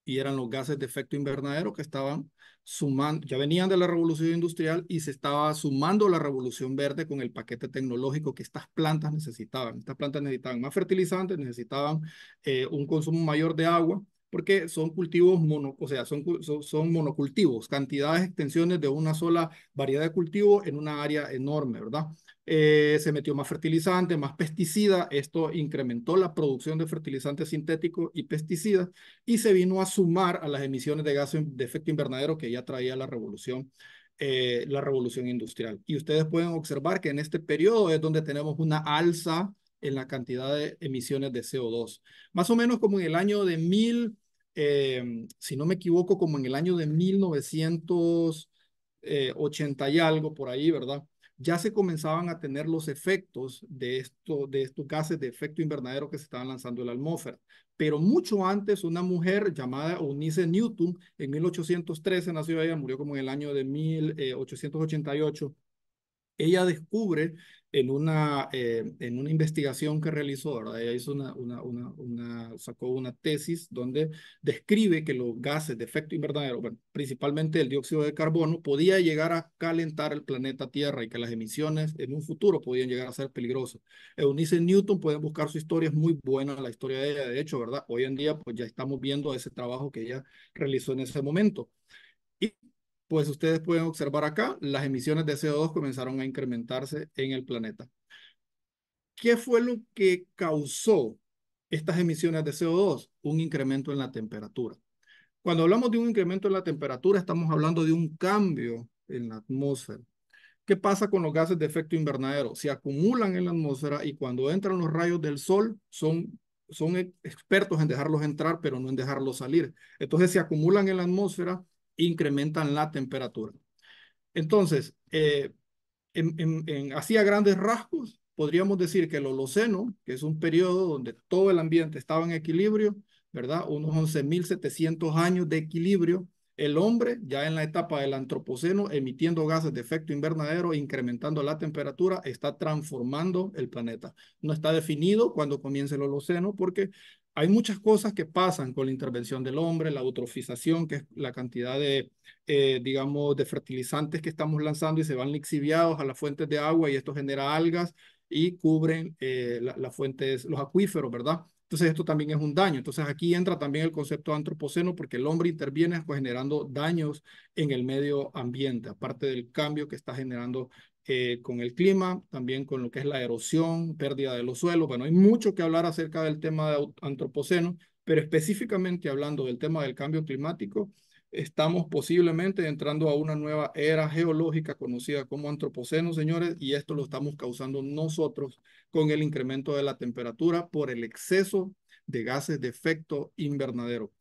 y eran los gases de efecto invernadero que estaban sumando, ya venían de la revolución industrial y se estaba sumando la revolución verde con el paquete tecnológico que estas plantas necesitaban. Estas plantas necesitaban más fertilizantes, necesitaban eh, un consumo mayor de agua, porque son cultivos mono, o sea, son, son, son monocultivos, cantidades, extensiones de una sola variedad de cultivo en una área enorme, ¿verdad? Eh, se metió más fertilizante, más pesticida, esto incrementó la producción de fertilizantes sintéticos y pesticidas y se vino a sumar a las emisiones de gases de efecto invernadero que ya traía la revolución. Eh, la revolución industrial. Y ustedes pueden observar que en este periodo es donde tenemos una alza en la cantidad de emisiones de CO2. Más o menos como en el año de mil, eh, si no me equivoco, como en el año de 1980 y algo por ahí, ¿verdad? ya se comenzaban a tener los efectos de, esto, de estos gases de efecto invernadero que se estaban lanzando en la atmósfera. Pero mucho antes, una mujer llamada Eunice Newton, en 1813 nació ella, murió como en el año de 1888, eh, ella descubre en una, eh, en una investigación que realizó, ¿verdad? Ella hizo una, una, sacó una tesis donde describe que los gases de efecto invernadero, principalmente el dióxido de carbono, podía llegar a calentar el planeta Tierra y que las emisiones en un futuro podían llegar a ser peligrosas. Eunice Newton, puede buscar su historia, es muy buena la historia de ella, de hecho, ¿verdad? Hoy en día, pues ya estamos viendo ese trabajo que ella realizó en ese momento. Y pues ustedes pueden observar acá, las emisiones de CO2 comenzaron a incrementarse en el planeta. ¿Qué fue lo que causó estas emisiones de CO2? Un incremento en la temperatura. Cuando hablamos de un incremento en la temperatura, estamos hablando de un cambio en la atmósfera. ¿Qué pasa con los gases de efecto invernadero? Se acumulan en la atmósfera y cuando entran los rayos del sol, son, son expertos en dejarlos entrar, pero no en dejarlos salir. Entonces se acumulan en la atmósfera incrementan la temperatura. Entonces, eh, así a grandes rasgos, podríamos decir que el Holoceno, que es un periodo donde todo el ambiente estaba en equilibrio, ¿verdad? Unos 11.700 años de equilibrio. El hombre, ya en la etapa del Antropoceno, emitiendo gases de efecto invernadero, incrementando la temperatura, está transformando el planeta. No está definido cuándo comienza el Holoceno porque hay muchas cosas que pasan con la intervención del hombre, la eutrofización, que es la cantidad de, eh, digamos, de fertilizantes que estamos lanzando y se van lixiviados a las fuentes de agua y esto genera algas y cubren eh, las fuentes, los acuíferos, ¿verdad? Entonces esto también es un daño. Entonces aquí entra también el concepto antropoceno porque el hombre interviene pues, generando daños en el medio ambiente, aparte del cambio que está generando eh, con el clima, también con lo que es la erosión, pérdida de los suelos. Bueno, hay mucho que hablar acerca del tema de antropoceno, pero específicamente hablando del tema del cambio climático, estamos posiblemente entrando a una nueva era geológica conocida como antropoceno, señores, y esto lo estamos causando nosotros con el incremento de la temperatura por el exceso de gases de efecto invernadero.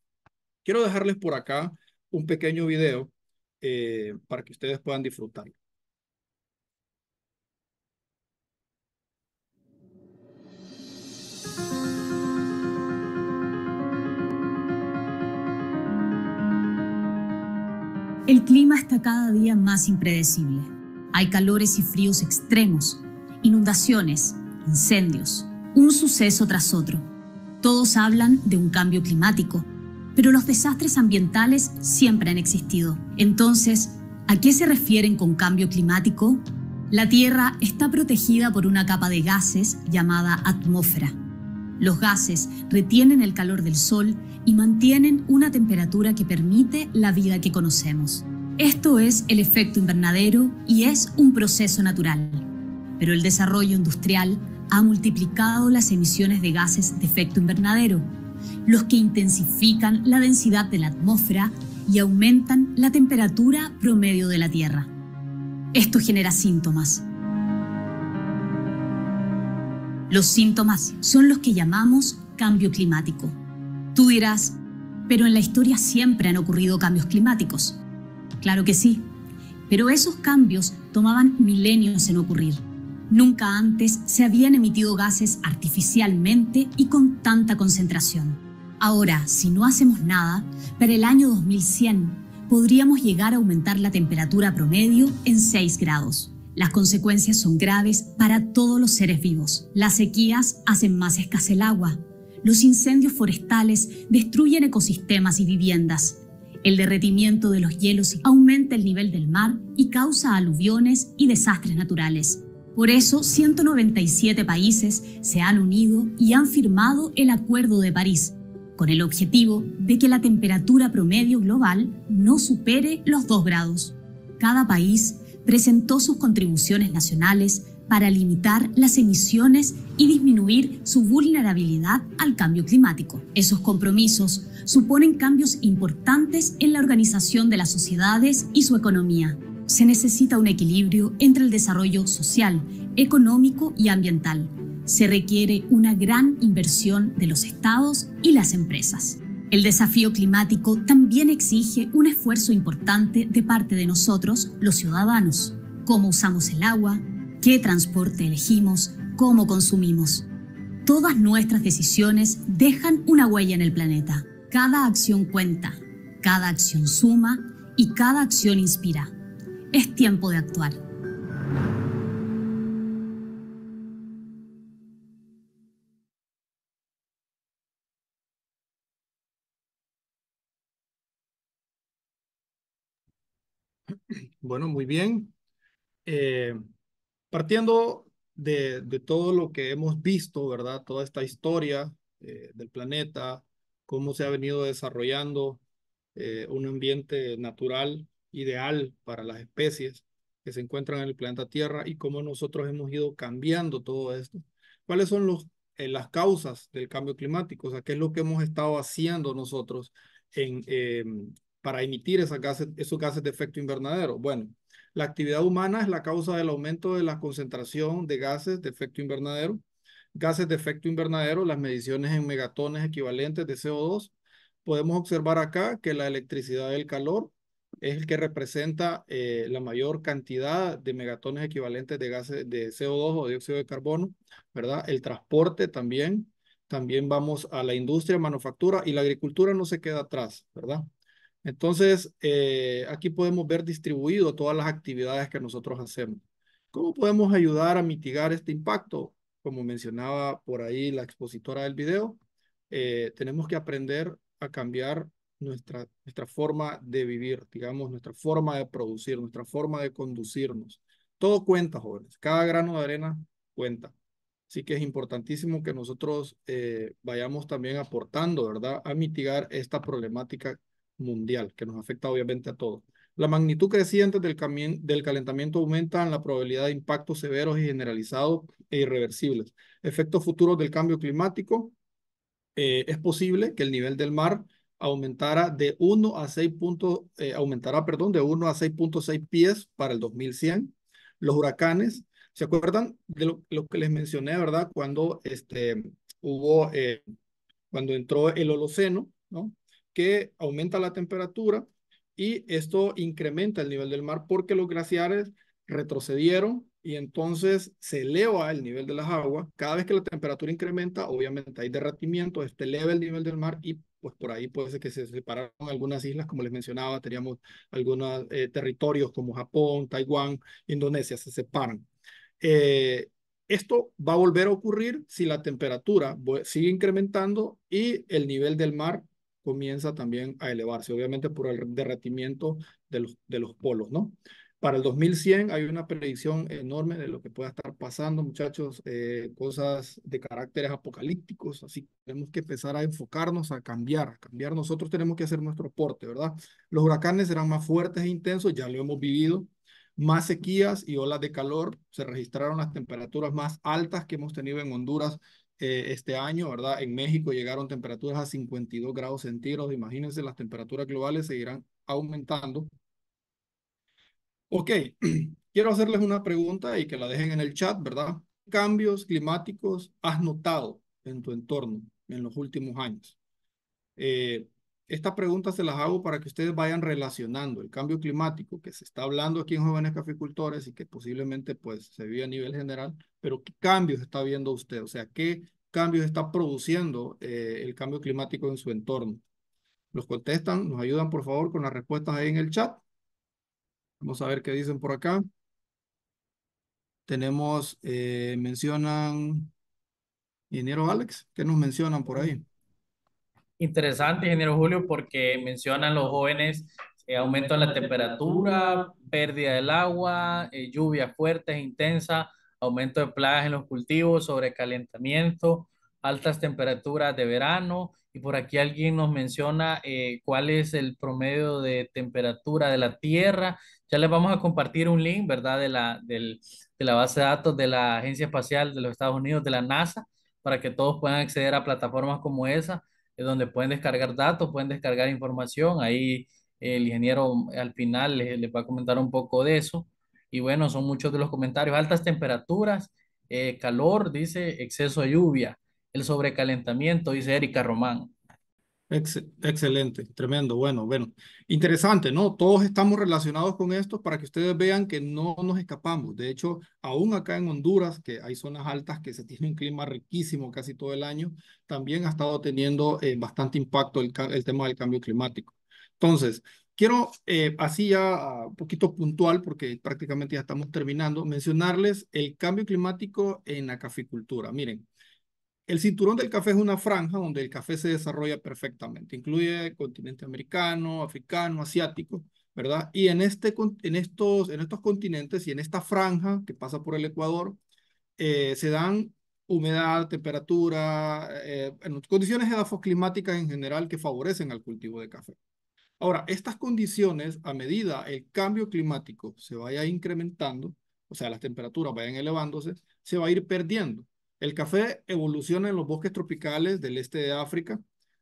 Quiero dejarles por acá un pequeño video eh, para que ustedes puedan disfrutarlo. El clima está cada día más impredecible. Hay calores y fríos extremos, inundaciones, incendios, un suceso tras otro. Todos hablan de un cambio climático, pero los desastres ambientales siempre han existido. Entonces, ¿a qué se refieren con cambio climático? La Tierra está protegida por una capa de gases llamada atmósfera. Los gases retienen el calor del Sol y mantienen una temperatura que permite la vida que conocemos. Esto es el efecto invernadero y es un proceso natural. Pero el desarrollo industrial ha multiplicado las emisiones de gases de efecto invernadero, los que intensifican la densidad de la atmósfera y aumentan la temperatura promedio de la Tierra. Esto genera síntomas los síntomas son los que llamamos cambio climático. Tú dirás, pero en la historia siempre han ocurrido cambios climáticos. Claro que sí, pero esos cambios tomaban milenios en ocurrir. Nunca antes se habían emitido gases artificialmente y con tanta concentración. Ahora, si no hacemos nada, para el año 2100 podríamos llegar a aumentar la temperatura promedio en 6 grados. Las consecuencias son graves para todos los seres vivos. Las sequías hacen más escasa el agua. Los incendios forestales destruyen ecosistemas y viviendas. El derretimiento de los hielos aumenta el nivel del mar y causa aluviones y desastres naturales. Por eso, 197 países se han unido y han firmado el Acuerdo de París, con el objetivo de que la temperatura promedio global no supere los 2 grados. Cada país presentó sus contribuciones nacionales para limitar las emisiones y disminuir su vulnerabilidad al cambio climático. Esos compromisos suponen cambios importantes en la organización de las sociedades y su economía. Se necesita un equilibrio entre el desarrollo social, económico y ambiental. Se requiere una gran inversión de los estados y las empresas. El desafío climático también exige un esfuerzo importante de parte de nosotros, los ciudadanos. Cómo usamos el agua, qué transporte elegimos, cómo consumimos. Todas nuestras decisiones dejan una huella en el planeta. Cada acción cuenta, cada acción suma y cada acción inspira. Es tiempo de actuar. Bueno, muy bien. Eh, partiendo de, todo lo que hemos visto, ¿verdad? Toda esta historia eh, del planeta, cómo se ha venido desarrollando eh, un ambiente natural ideal para las especies que se encuentran en el planeta Tierra y cómo nosotros hemos ido cambiando todo esto. ¿Cuáles son las causas del cambio climático? O sea, ¿qué es lo que hemos estado haciendo nosotros en, em, para emitir esos gases de efecto invernadero. Bueno, la actividad humana es la causa del aumento de la concentración de gases de efecto invernadero. Gases de efecto invernadero, las mediciones en megatones equivalentes de CO2. Podemos observar acá que la electricidad del calor es el que representa eh, la mayor cantidad de megatones equivalentes de gases de CO2 o dióxido de carbono, ¿verdad? El transporte también. También vamos a la industria, manufactura y la agricultura no se queda atrás, ¿verdad? Entonces, eh, aquí podemos ver distribuido todas las actividades que nosotros hacemos. ¿Cómo podemos ayudar a mitigar este impacto? Como mencionaba por ahí la expositora del video, eh, tenemos que aprender a cambiar nuestra, nuestra forma de vivir, digamos, nuestra forma de producir, nuestra forma de conducirnos. Todo cuenta, jóvenes. Cada grano de arena cuenta. Así que es importantísimo que nosotros eh, vayamos también aportando, ¿verdad?, a mitigar esta problemática mundial, que nos afecta obviamente a todos. La magnitud creciente del, del calentamiento aumenta en la probabilidad de impactos severos y generalizados e irreversibles. Efectos futuros del cambio climático. Eh, es posible que el nivel del mar aumentara de 1 a seis puntos, eh, aumentará, perdón, de 1 a 6.6 pies para el 2100. Los huracanes, ¿se acuerdan de lo, que les mencioné, verdad? Cuando este, hubo, eh, cuando entró el Holoceno, ¿no? que aumenta la temperatura y esto incrementa el nivel del mar porque los glaciares retrocedieron y entonces se eleva el nivel de las aguas. Cada vez que la temperatura incrementa, obviamente hay derretimiento, este eleva el nivel del mar y pues por ahí puede ser que se separaron algunas islas, como les mencionaba, teníamos algunos eh, territorios como Japón, Taiwán, Indonesia, se separan. Eh, esto va a volver a ocurrir si la temperatura pues, sigue incrementando y el nivel del mar comienza también a elevarse, obviamente por el derretimiento de los, de los polos, ¿no? Para el 2100 hay una predicción enorme de lo que pueda estar pasando, muchachos, eh, cosas de caracteres apocalípticos, así que tenemos que empezar a enfocarnos, a cambiar, a cambiar. Nosotros tenemos que hacer nuestro aporte, ¿verdad? Los huracanes serán más fuertes e intensos, ya lo hemos vivido. Más sequías y olas de calor, se registraron las temperaturas más altas que hemos tenido en Honduras eh, este año, ¿verdad? En México llegaron temperaturas a 52 grados centígrados. Imagínense, las temperaturas globales seguirán aumentando. Ok, quiero hacerles una pregunta y que la dejen en el chat, ¿verdad? ¿Qué cambios climáticos has notado en tu entorno en los últimos años? Eh, estas preguntas se las hago para que ustedes vayan relacionando el cambio climático que se está hablando aquí en Jóvenes Caficultores y que posiblemente pues se vive a nivel general, pero ¿qué cambios está viendo usted? O sea, ¿qué cambios está produciendo eh, el cambio climático en su entorno? Los contestan, nos ayudan por favor con las respuestas ahí en el chat. Vamos a ver qué dicen por acá. Tenemos, eh, mencionan, ingeniero Alex, ¿qué nos mencionan por ahí? interesante, ingeniero Julio, porque mencionan los jóvenes eh, aumento en la temperatura, pérdida del agua, eh, lluvias fuertes, e intensas, aumento de plagas en los cultivos, sobrecalentamiento, altas temperaturas de verano. Y por aquí alguien nos menciona eh, cuál es el promedio de temperatura de la Tierra. Ya les vamos a compartir un link, ¿verdad? De la, del, de la base de datos de la Agencia Espacial de los Estados Unidos, de la NASA, para que todos puedan acceder a plataformas como esa donde pueden descargar datos, pueden descargar información. Ahí eh, el ingeniero mm, al final les, va a comentar un poco de eso. Y bueno, son muchos de los comentarios. Altas temperaturas, eh, calor, dice, exceso de lluvia, el sobrecalentamiento, dice Erika Román excelente, tremendo, bueno, bueno. Interesante, ¿no? Todos estamos relacionados con esto para que ustedes vean que no nos escapamos. De hecho, aún acá en Honduras, que hay zonas altas que se tiene un clima riquísimo casi todo el año, también ha estado teniendo eh, bastante impacto el, tema del cambio climático. Entonces, quiero, eh, así ya un ah, poquito puntual, porque prácticamente ya estamos terminando, mencionarles el cambio climático en la caficultura. Miren. El cinturón del café es una franja donde el café se desarrolla perfectamente. Incluye continente americano, africano, asiático, ¿verdad? Y en, este, en, estos, en estos continentes y en esta franja que pasa por el Ecuador, eh, se dan humedad, temperatura, eh, condiciones edafoclimáticas en general que favorecen al cultivo de café. Ahora, estas condiciones, a medida el cambio climático se vaya incrementando, o sea, las temperaturas vayan elevándose, se va a ir perdiendo. El café evoluciona en los bosques tropicales del este de África,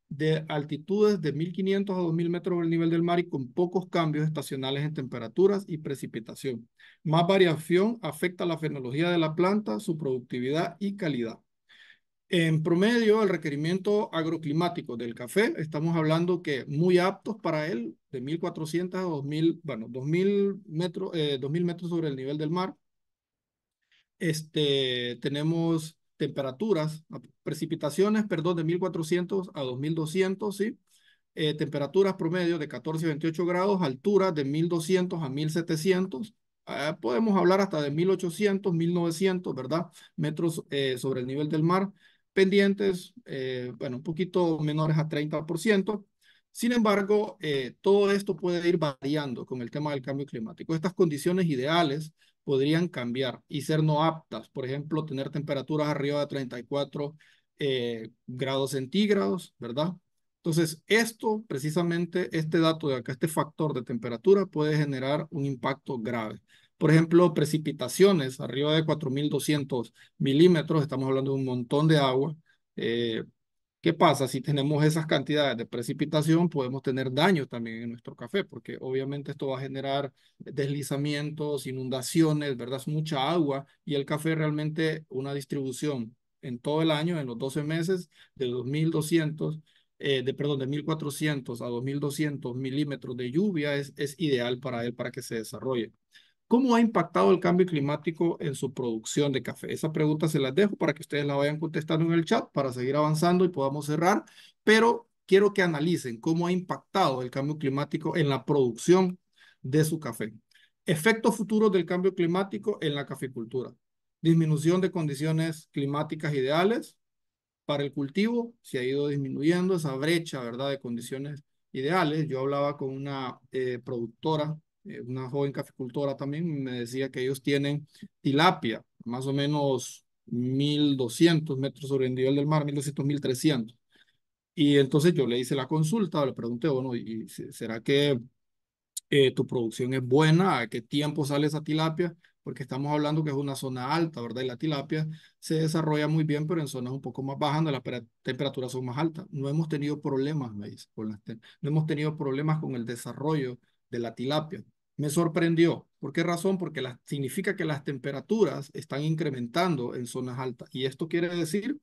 de altitudes de 1500 a 2000 metros sobre el nivel del mar y con pocos cambios estacionales en temperaturas y precipitación. Más variación afecta la fenología de la planta, su productividad y calidad. En promedio, el requerimiento agroclimático del café, estamos hablando que muy aptos para él, de 1400 a 2000, bueno, 2000 metros, eh, metros sobre el nivel del mar. Este, tenemos temperaturas, precipitaciones, perdón, de 1400 a 2200, ¿sí? Eh, temperaturas promedio de 14 a 28 grados, altura de 1200 a 1700, ah, podemos hablar hasta de 1800, 1900, ¿verdad? Metros eh, sobre el nivel del mar, pendientes, eh, bueno, un poquito menores a 30%. Sin embargo, todo esto puede ir variando con el tema del cambio climático. Estas condiciones ideales podrían cambiar y ser no aptas. Por ejemplo, tener temperaturas arriba de 34 eh, grados centígrados, ¿verdad? Entonces, esto, precisamente, este dato de acá, este factor de temperatura puede generar un impacto grave. Por ejemplo, precipitaciones arriba de 4.200 milímetros, estamos hablando de un montón de agua, eh, ¿Qué pasa? Si tenemos esas cantidades de precipitación, podemos tener daños también en nuestro café, porque obviamente esto va a generar deslizamientos, inundaciones, ¿verdad? Es mucha agua y el café realmente una distribución en todo el año, en los 12 meses, de 2.200, eh, de, perdón, de 1.400 a 2.200 milímetros de lluvia es, es ideal para él, para que se desarrolle. ¿Cómo ha impactado el cambio climático en su producción de café? Esa pregunta se las dejo para que ustedes la vayan contestando en el chat para seguir avanzando y podamos cerrar, pero quiero que analicen cómo ha impactado el cambio climático en la producción de su café. Efectos futuros del cambio climático en la caficultura. Disminución de condiciones climáticas ideales para el cultivo. Se ha ido disminuyendo esa brecha, ¿verdad?, de condiciones ideales. Yo hablaba con una eh, productora eh, una joven caficultora también me decía que ellos tienen tilapia, más o menos 1200 metros sobre el nivel del mar, 1200, 1300. Y entonces yo le hice la consulta, le pregunté, bueno, ¿y será que eh, tu producción es buena? ¿A qué tiempo sale esa tilapia? Porque estamos hablando que es una zona alta, ¿verdad? Y la tilapia se desarrolla muy bien, pero en zonas un poco más bajas, donde las temperaturas son más altas. No hemos tenido problemas, me dice, con no hemos tenido problemas con el desarrollo de la tilapia me sorprendió. ¿Por qué razón? Porque significa que las temperaturas están incrementando en zonas altas. Y esto quiere decir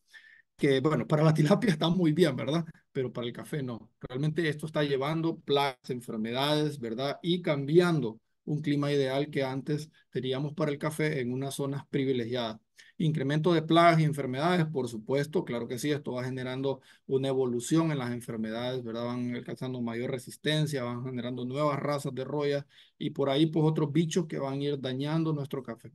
que, bueno, para la tilapia está muy bien, ¿verdad? Pero para el café no. Realmente esto está llevando plagas, enfermedades, ¿verdad? Y cambiando un clima ideal que antes teníamos para el café en unas zonas privilegiadas. Incremento de plagas y enfermedades, por supuesto, claro que sí, esto va generando una evolución en las enfermedades, ¿verdad? Van alcanzando mayor resistencia, van generando nuevas razas de roya y por ahí pues otros bichos que van a ir dañando nuestro café.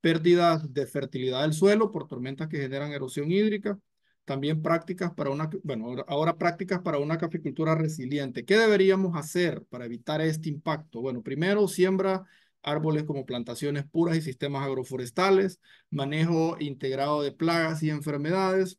Pérdidas de fertilidad del suelo por tormentas que generan erosión hídrica. También prácticas para una, bueno, ahora prácticas para una caficultura resiliente. ¿Qué deberíamos hacer para evitar este impacto? Bueno, primero siembra árboles como plantaciones puras y sistemas agroforestales, manejo integrado de plagas y enfermedades,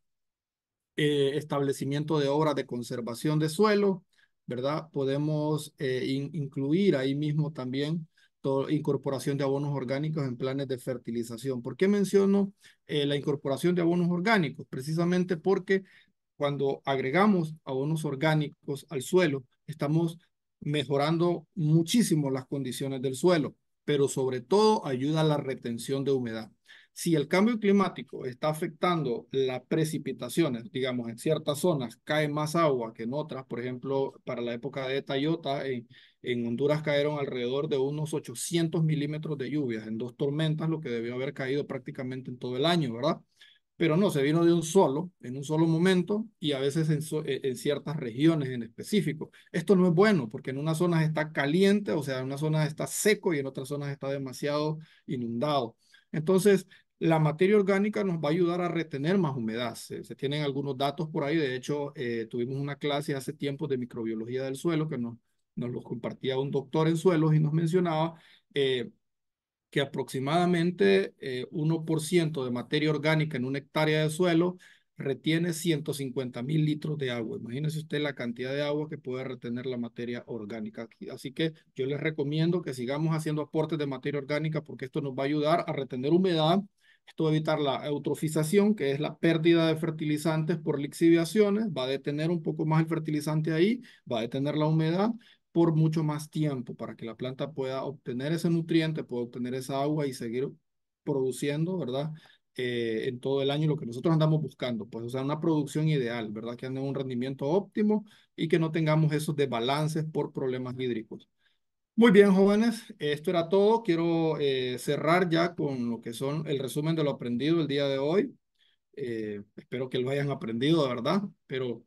eh, establecimiento de obras de conservación de suelo, ¿verdad? Podemos eh, incluir ahí mismo también todo, incorporación de abonos orgánicos en planes de fertilización. ¿Por qué menciono eh, la incorporación de abonos orgánicos? Precisamente porque cuando agregamos abonos orgánicos al suelo, estamos mejorando muchísimo las condiciones del suelo pero sobre todo ayuda a la retención de humedad. Si el cambio climático está afectando las precipitaciones, digamos, en ciertas zonas cae más agua que en otras, por ejemplo, para la época de Tayota, en, en Honduras cayeron alrededor de unos 800 milímetros de lluvias en dos tormentas, lo que debió haber caído prácticamente en todo el año, ¿verdad? pero no, se vino de un solo, en un solo momento y a veces en, eh, ciertas regiones en específico. Esto no es bueno porque en unas zonas está caliente, o sea, en unas zonas está seco y en otras zonas está demasiado inundado. Entonces, la materia orgánica nos va a ayudar a retener más humedad. Se, tienen algunos datos por ahí, de hecho, eh, tuvimos una clase hace tiempo de microbiología del suelo que nos, nos los compartía un doctor en suelos y nos mencionaba. Eh, que aproximadamente 1% eh, de materia orgánica en una hectárea de suelo retiene 150 mil litros de agua. imagínense usted la cantidad de agua que puede retener la materia orgánica. Así que yo les recomiendo que sigamos haciendo aportes de materia orgánica porque esto nos va a ayudar a retener humedad. Esto va a evitar la eutrofización, que es la pérdida de fertilizantes por lixiviaciones. Va a detener un poco más el fertilizante ahí, va a detener la humedad por mucho más tiempo para que la planta pueda obtener ese nutriente, pueda obtener esa agua y seguir produciendo, ¿verdad? Eh, en todo el año lo que nosotros andamos buscando, pues, o sea, una producción ideal, ¿verdad? Que ande un rendimiento óptimo y que no tengamos esos desbalances por problemas hídricos. Muy bien, jóvenes, esto era todo. Quiero eh, cerrar ya con lo que son el resumen de lo aprendido el día de hoy. Eh, espero que lo hayan aprendido, verdad, pero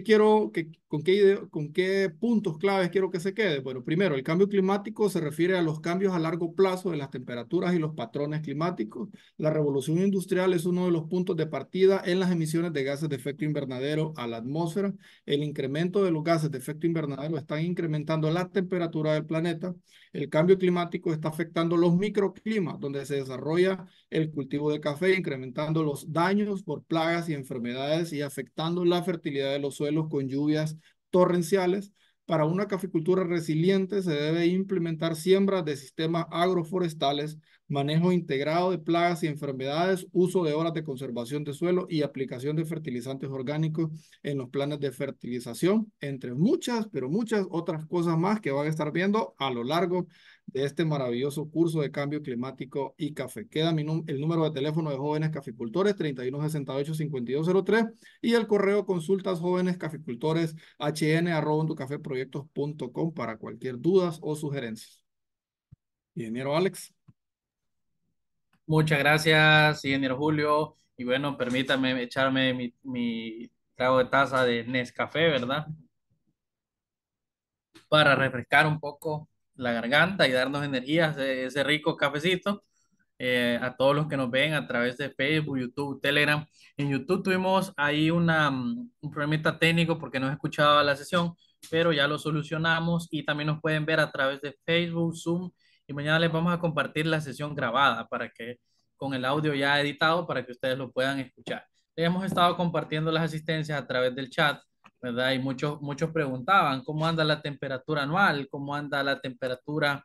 quiero, que, con, qué, ¿Con qué puntos claves quiero que se quede? Bueno, primero, el cambio climático se refiere a los cambios a largo plazo de las temperaturas y los patrones climáticos. La revolución industrial es uno de los puntos de partida en las emisiones de gases de efecto invernadero a la atmósfera. El incremento de los gases de efecto invernadero están incrementando la temperatura del planeta. El cambio climático está afectando los microclimas donde se desarrolla el cultivo de café, incrementando los daños por plagas y enfermedades y afectando la fertilidad de los suelos con lluvias torrenciales. Para una caficultura resiliente se debe implementar siembras de sistemas agroforestales manejo integrado de plagas y enfermedades, uso de horas de conservación de suelo y aplicación de fertilizantes orgánicos en los planes de fertilización, entre muchas, pero muchas otras cosas más que van a estar viendo a lo largo de este maravilloso curso de cambio climático y café. Queda el número de teléfono de jóvenes caficultores 3168-5203 y el correo consultas jóvenes caficultores hn arroba para cualquier dudas o sugerencias. Ingeniero Alex. Muchas gracias, ingeniero Julio. Y bueno, permítame echarme mi, mi trago de taza de Nescafé, ¿verdad? Para refrescar un poco la garganta y darnos energías, ese, ese rico cafecito. Eh, a todos los que nos ven a través de Facebook, YouTube, Telegram. En YouTube tuvimos ahí mm, un problemita técnico porque no escuchaba la sesión, pero ya lo solucionamos y también nos pueden ver a través de Facebook, Zoom y mañana les vamos a compartir la sesión grabada para que con el audio ya editado para que ustedes lo puedan escuchar. hemos estado compartiendo las asistencias a través del chat, ¿verdad? Y muchos, muchos preguntaban cómo anda la temperatura anual, cómo anda la temperatura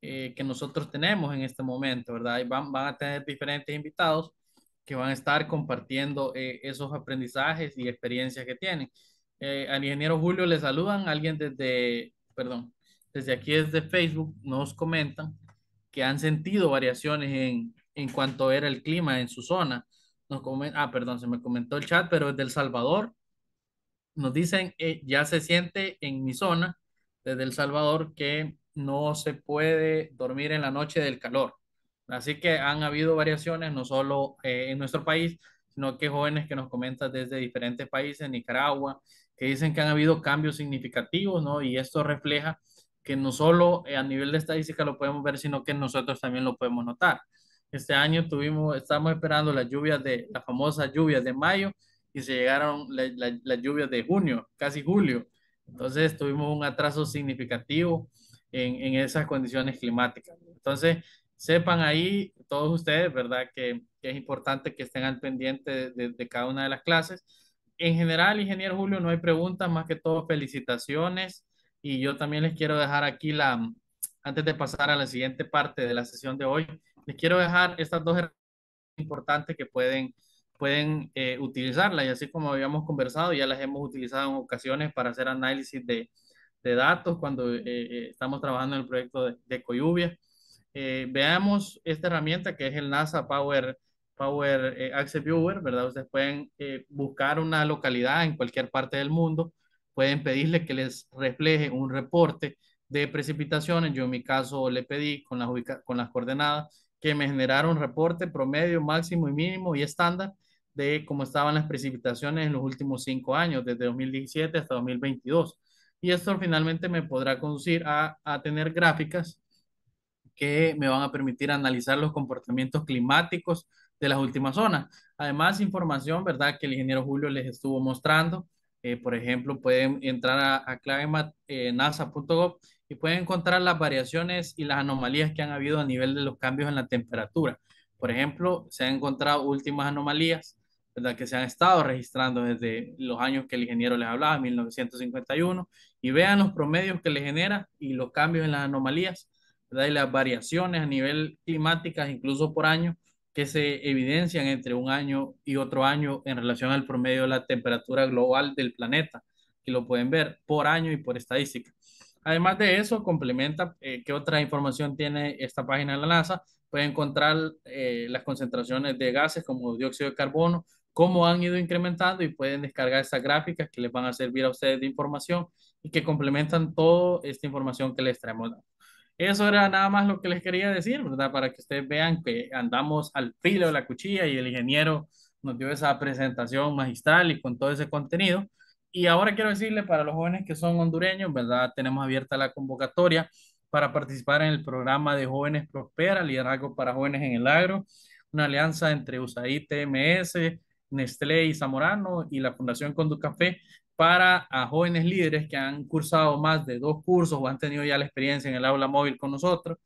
eh, que nosotros tenemos en este momento, ¿verdad? Y van, van a tener diferentes invitados que van a estar compartiendo eh, esos aprendizajes y experiencias que tienen. Eh, al ingeniero Julio le saludan, alguien desde, perdón, desde aquí, desde Facebook, nos comentan que han sentido variaciones en, cuanto era el clima en su zona. Nos comen, ah, perdón, se me comentó el chat, pero desde El Salvador nos dicen, eh, ya se siente en mi zona, desde El Salvador, que no se puede dormir en la noche del calor. Así que han habido variaciones, no solo eh, en nuestro país, sino que jóvenes que nos comentan desde diferentes países, Nicaragua, que dicen que han habido cambios significativos, ¿no? Y esto refleja que no solo eh, a nivel de estadística lo podemos ver, sino que nosotros también lo podemos notar. Este año tuvimos, estamos esperando las lluvias de, las famosas lluvias de mayo y se llegaron las lluvias de junio, casi julio. Entonces tuvimos un atraso significativo en, esas condiciones climáticas. Entonces, sepan ahí todos ustedes, ¿verdad? Que, es importante que estén al pendiente de, cada una de las clases. En general, ingeniero Julio, no hay preguntas, más que todo felicitaciones y yo también les quiero dejar aquí la, antes de pasar a la siguiente parte de la sesión de hoy, les quiero dejar estas dos herramientas importantes que pueden, pueden eh, utilizarlas. Y así como habíamos conversado, ya las hemos utilizado en ocasiones para hacer análisis de, de datos cuando eh, eh, estamos trabajando en el proyecto de, de Coyubia. veamos esta herramienta que es el NASA Power, Power Access Viewer, ¿verdad? Ustedes pueden buscar una localidad en cualquier parte del mundo pueden pedirle que les refleje un reporte de precipitaciones. Yo en mi caso le pedí con las, con las coordenadas que me generara un reporte promedio, máximo y mínimo y estándar de cómo estaban las precipitaciones en los últimos cinco años, desde 2017 hasta 2022. Y esto finalmente me podrá conducir a, a tener gráficas que me van a permitir analizar los comportamientos climáticos de las últimas zonas. Además, información, ¿verdad?, que el ingeniero Julio les estuvo mostrando eh, por ejemplo, pueden entrar a, a eh, y pueden encontrar las variaciones y las anomalías que han habido a nivel de los cambios en la temperatura. Por ejemplo, se han encontrado últimas anomalías ¿verdad? que se han estado registrando desde los años que el ingeniero les hablaba, 1951, y vean los promedios que le genera y los cambios en las anomalías ¿verdad? y las variaciones a nivel climáticas, incluso por año, que se evidencian entre un año y otro año en relación al promedio de la temperatura global del planeta, que lo pueden ver por año y por estadística. Además de eso, complementa que eh, qué otra información tiene esta página de la NASA. Puede encontrar eh, las concentraciones de gases como dióxido de carbono, cómo han ido incrementando y pueden descargar estas gráficas que les van a servir a ustedes de información y que complementan toda esta información que les traemos. Eso era nada más lo que les quería decir, ¿verdad? Para que ustedes vean que andamos al filo de la cuchilla y el ingeniero nos dio esa presentación magistral y con todo ese contenido. Y ahora quiero decirle para los jóvenes que son hondureños, ¿verdad? Tenemos abierta la convocatoria para participar en el programa de Jóvenes Prospera, Liderazgo para Jóvenes en el Agro, una alianza entre USAID, TMS, Nestlé y Zamorano y la Fundación Conducafé para a jóvenes líderes que han cursado más de dos cursos o han tenido ya la experiencia en el aula móvil con nosotros.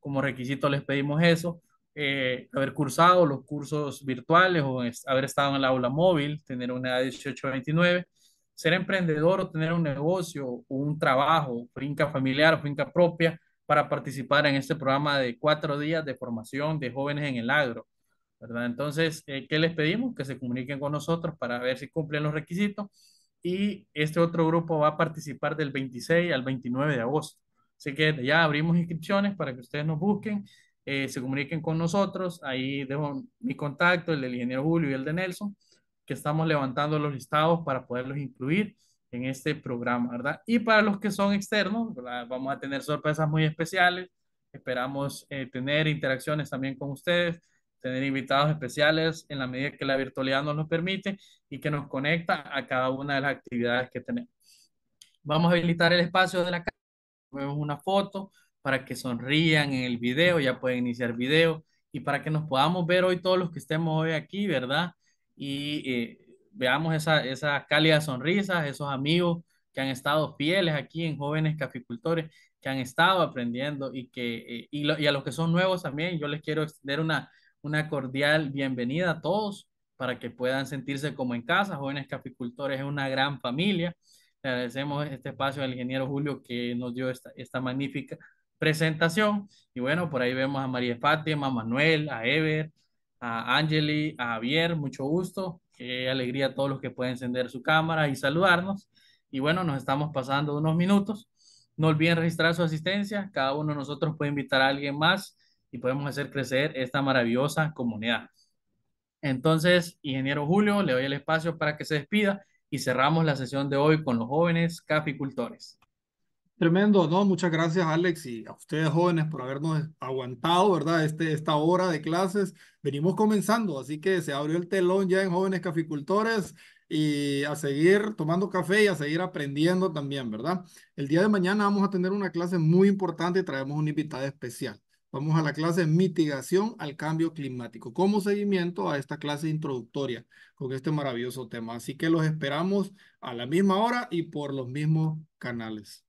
Como requisito les pedimos eso, eh, haber cursado los cursos virtuales o haber estado en el aula móvil, tener una edad de 18 a 29, ser emprendedor o tener un negocio o un trabajo, finca familiar o finca propia para participar en este programa de cuatro días de formación de jóvenes en el agro. ¿verdad? Entonces, eh, ¿qué les pedimos? Que se comuniquen con nosotros para ver si cumplen los requisitos y este otro grupo va a participar del 26 al 29 de agosto. Así que ya abrimos inscripciones para que ustedes nos busquen, eh, se comuniquen con nosotros. Ahí dejo mi contacto, el del ingeniero Julio y el de Nelson, que estamos levantando los listados para poderlos incluir en este programa, ¿verdad? Y para los que son externos, vamos a tener sorpresas muy especiales. Esperamos eh, tener interacciones también con ustedes tener invitados especiales en la medida que la virtualidad nos lo permite y que nos conecta a cada una de las actividades que tenemos. Vamos a habilitar el espacio de la casa, vemos una foto para que sonrían en el video, ya pueden iniciar video y para que nos podamos ver hoy todos los que estemos hoy aquí, ¿verdad? Y eh, veamos esas esa cálidas sonrisas, esos amigos que han estado fieles aquí en jóvenes caficultores, que han estado aprendiendo y, que, eh, y a los que son nuevos también, yo les quiero extender una una cordial bienvenida a todos para que puedan sentirse como en casa. Jóvenes Capicultores es una gran familia. Le agradecemos este espacio al ingeniero Julio que nos dio esta, magnífica presentación. Y bueno, por ahí vemos a María Fátima, a Manuel, a Ever, a Angeli, a Javier. Mucho gusto. Qué alegría a todos los que pueden encender su cámara y saludarnos. Y bueno, nos estamos pasando unos minutos. No olviden registrar su asistencia. Cada uno de nosotros puede invitar a alguien más y podemos hacer crecer esta maravillosa comunidad. Entonces, ingeniero Julio, le doy el espacio para que se despida y cerramos la sesión de hoy con los jóvenes caficultores. Tremendo, ¿no? Muchas gracias, Alex, y a ustedes jóvenes por habernos aguantado, ¿verdad? Este, esta hora de clases. Venimos comenzando, así que se abrió el telón ya en Jóvenes Caficultores y a seguir tomando café y a seguir aprendiendo también, ¿verdad? El día de mañana vamos a tener una clase muy importante y traemos un invitado especial. Vamos a la clase mitigación al cambio climático, como seguimiento a esta clase introductoria con este maravilloso tema. Así que los esperamos a la misma hora y por los mismos canales.